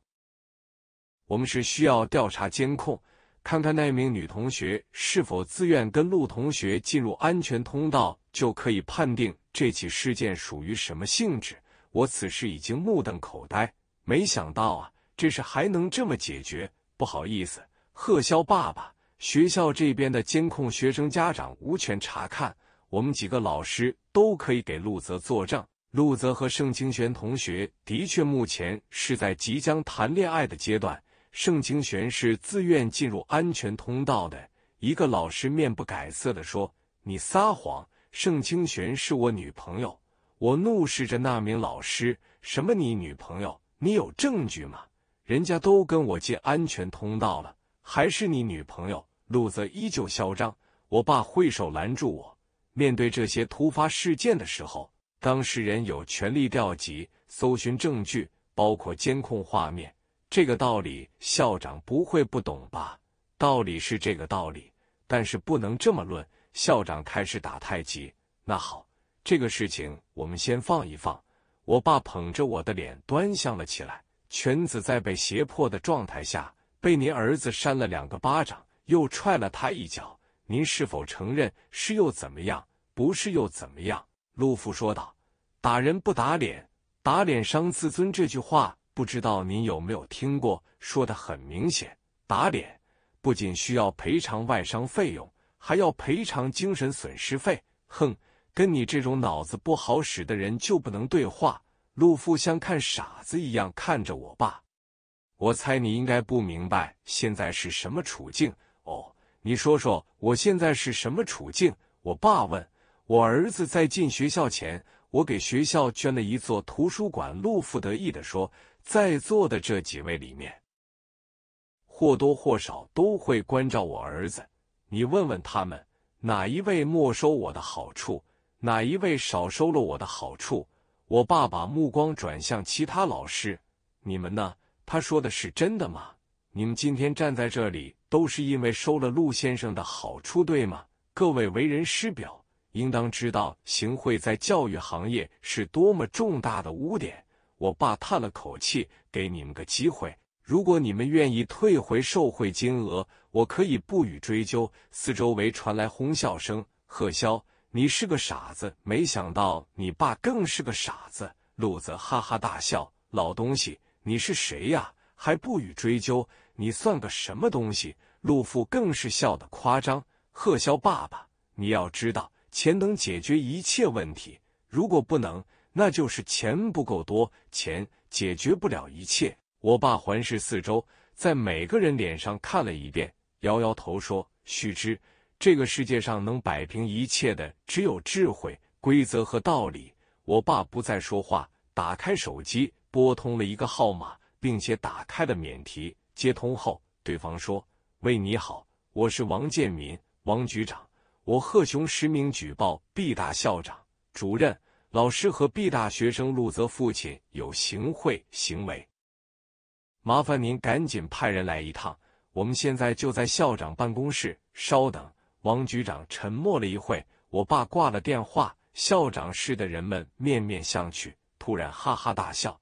我们是需要调查监控，看看那名女同学是否自愿跟陆同学进入安全通道。”就可以判定这起事件属于什么性质。我此时已经目瞪口呆，没想到啊，这事还能这么解决。不好意思，贺潇爸爸，学校这边的监控学生家长无权查看，我们几个老师都可以给陆泽作证。陆泽和盛清玄同学的确目前是在即将谈恋爱的阶段，盛清玄是自愿进入安全通道的。一个老师面不改色的说：“你撒谎。”盛清玄是我女朋友，我怒视着那名老师：“什么？你女朋友？你有证据吗？人家都跟我借安全通道了，还是你女朋友？”陆泽依旧嚣张。我爸挥手拦住我。面对这些突发事件的时候，当事人有权利调集、搜寻证据，包括监控画面。这个道理，校长不会不懂吧？道理是这个道理，但是不能这么论。校长开始打太极。那好，这个事情我们先放一放。我爸捧着我的脸端详了起来。犬子在被胁迫的状态下，被您儿子扇了两个巴掌，又踹了他一脚。您是否承认？是又怎么样？不是又怎么样？陆父说道：“打人不打脸，打脸伤自尊。”这句话不知道您有没有听过？说的很明显，打脸不仅需要赔偿外伤费用。还要赔偿精神损失费？哼，跟你这种脑子不好使的人就不能对话。陆父像看傻子一样看着我爸，我猜你应该不明白现在是什么处境。哦，你说说我现在是什么处境？我爸问我儿子在进学校前，我给学校捐了一座图书馆。陆父得意的说：“在座的这几位里面，或多或少都会关照我儿子。”你问问他们，哪一位没收我的好处，哪一位少收了我的好处？我爸把目光转向其他老师，你们呢？他说的是真的吗？你们今天站在这里，都是因为收了陆先生的好处，对吗？各位为人师表，应当知道行贿在教育行业是多么重大的污点。我爸叹了口气，给你们个机会，如果你们愿意退回受贿金额。我可以不予追究。四周围传来哄笑声。贺潇，你是个傻子，没想到你爸更是个傻子。陆子哈哈大笑：“老东西，你是谁呀？还不予追究？你算个什么东西？”陆父更是笑得夸张。贺潇爸爸，你要知道，钱能解决一切问题。如果不能，那就是钱不够多。钱解决不了一切。我爸环视四周，在每个人脸上看了一遍。摇摇头说：“须知，这个世界上能摆平一切的只有智慧、规则和道理。”我爸不再说话，打开手机，拨通了一个号码，并且打开了免提。接通后，对方说：“喂，你好，我是王建民，王局长。我贺雄实名举报毕大校长、主任、老师和毕大学生陆泽父亲有行贿行为，麻烦您赶紧派人来一趟。”我们现在就在校长办公室，稍等。王局长沉默了一会，我爸挂了电话。校长室的人们面面相觑，突然哈哈大笑。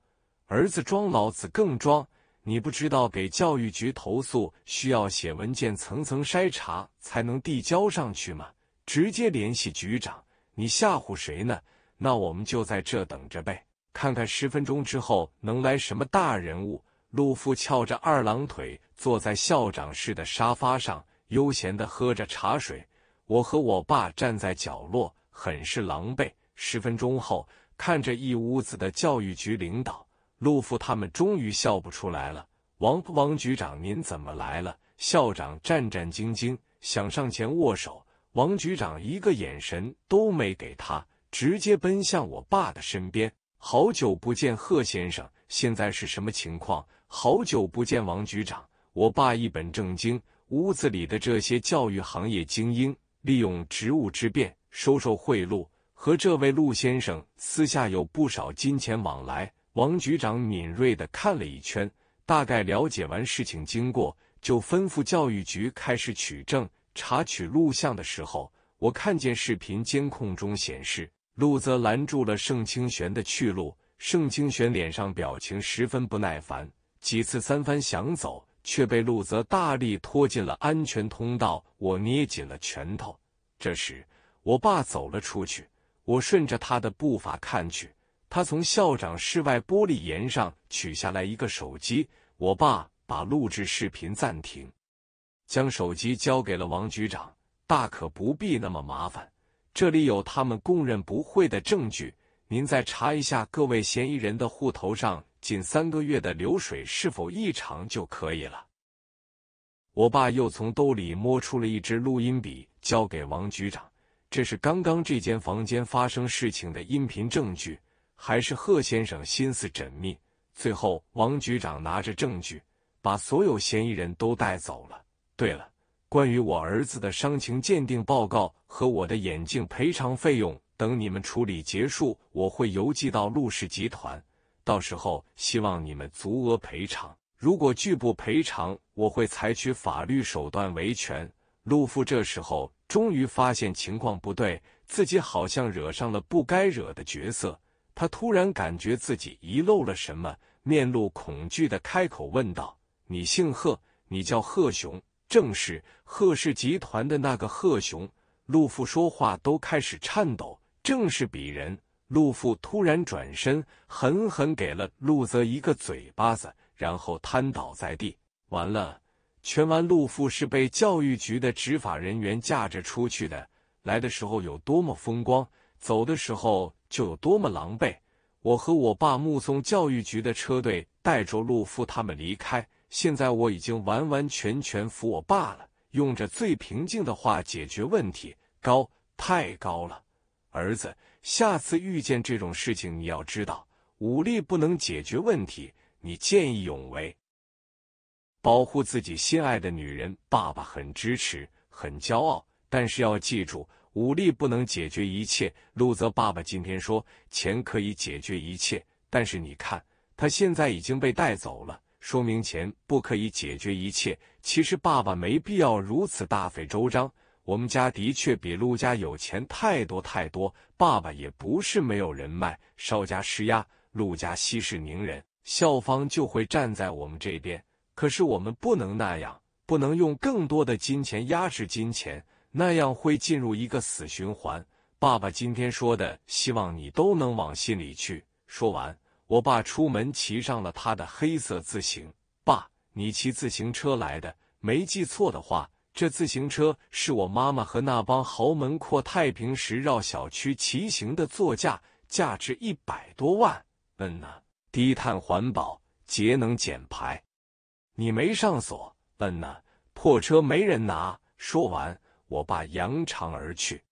儿子装，老子更装。你不知道给教育局投诉需要写文件，层层筛查才能递交上去吗？直接联系局长，你吓唬谁呢？那我们就在这等着呗，看看十分钟之后能来什么大人物。陆父翘着二郎腿坐在校长室的沙发上，悠闲地喝着茶水。我和我爸站在角落，很是狼狈。十分钟后，看着一屋子的教育局领导，陆父他们终于笑不出来了。王王局长，您怎么来了？校长战战兢兢，想上前握手，王局长一个眼神都没给他，直接奔向我爸的身边。好久不见，贺先生，现在是什么情况？好久不见，王局长。我爸一本正经，屋子里的这些教育行业精英利用职务之便收受贿赂，和这位陆先生私下有不少金钱往来。王局长敏锐的看了一圈，大概了解完事情经过，就吩咐教育局开始取证。查取录像的时候，我看见视频监控中显示，陆泽拦住了盛清玄的去路，盛清玄脸上表情十分不耐烦。几次三番想走，却被陆泽大力拖进了安全通道。我捏紧了拳头。这时，我爸走了出去。我顺着他的步伐看去，他从校长室外玻璃沿上取下来一个手机。我爸把录制视频暂停，将手机交给了王局长。大可不必那么麻烦，这里有他们供认不讳的证据。您再查一下各位嫌疑人的户头上。仅三个月的流水是否异常就可以了？我爸又从兜里摸出了一支录音笔，交给王局长，这是刚刚这间房间发生事情的音频证据。还是贺先生心思缜密。最后，王局长拿着证据，把所有嫌疑人都带走了。对了，关于我儿子的伤情鉴定报告和我的眼镜赔偿费用，等你们处理结束，我会邮寄到陆氏集团。到时候希望你们足额赔偿。如果拒不赔偿，我会采取法律手段维权。陆父这时候终于发现情况不对，自己好像惹上了不该惹的角色。他突然感觉自己遗漏了什么，面露恐惧的开口问道：“你姓贺，你叫贺雄，正是贺氏集团的那个贺雄。”陆父说话都开始颤抖：“正是鄙人。”陆父突然转身，狠狠给了陆泽一个嘴巴子，然后瘫倒在地。完了，全完。陆父是被教育局的执法人员架着出去的。来的时候有多么风光，走的时候就有多么狼狈。我和我爸目送教育局的车队带着陆父他们离开。现在我已经完完全全服我爸了，用着最平静的话解决问题。高，太高了，儿子。下次遇见这种事情，你要知道武力不能解决问题。你见义勇为，保护自己心爱的女人，爸爸很支持，很骄傲。但是要记住，武力不能解决一切。陆泽爸爸今天说，钱可以解决一切，但是你看，他现在已经被带走了，说明钱不可以解决一切。其实爸爸没必要如此大费周章。我们家的确比陆家有钱太多太多，爸爸也不是没有人脉，稍加施压，陆家息事宁人，校方就会站在我们这边。可是我们不能那样，不能用更多的金钱压制金钱，那样会进入一个死循环。爸爸今天说的，希望你都能往心里去。说完，我爸出门骑上了他的黑色自行爸，你骑自行车来的，没记错的话。这自行车是我妈妈和那帮豪门阔太平时绕小区骑行的座驾，价值一百多万。嗯呢，低碳环保，节能减排。你没上锁。嗯呢，破车没人拿。说完，我爸扬长而去。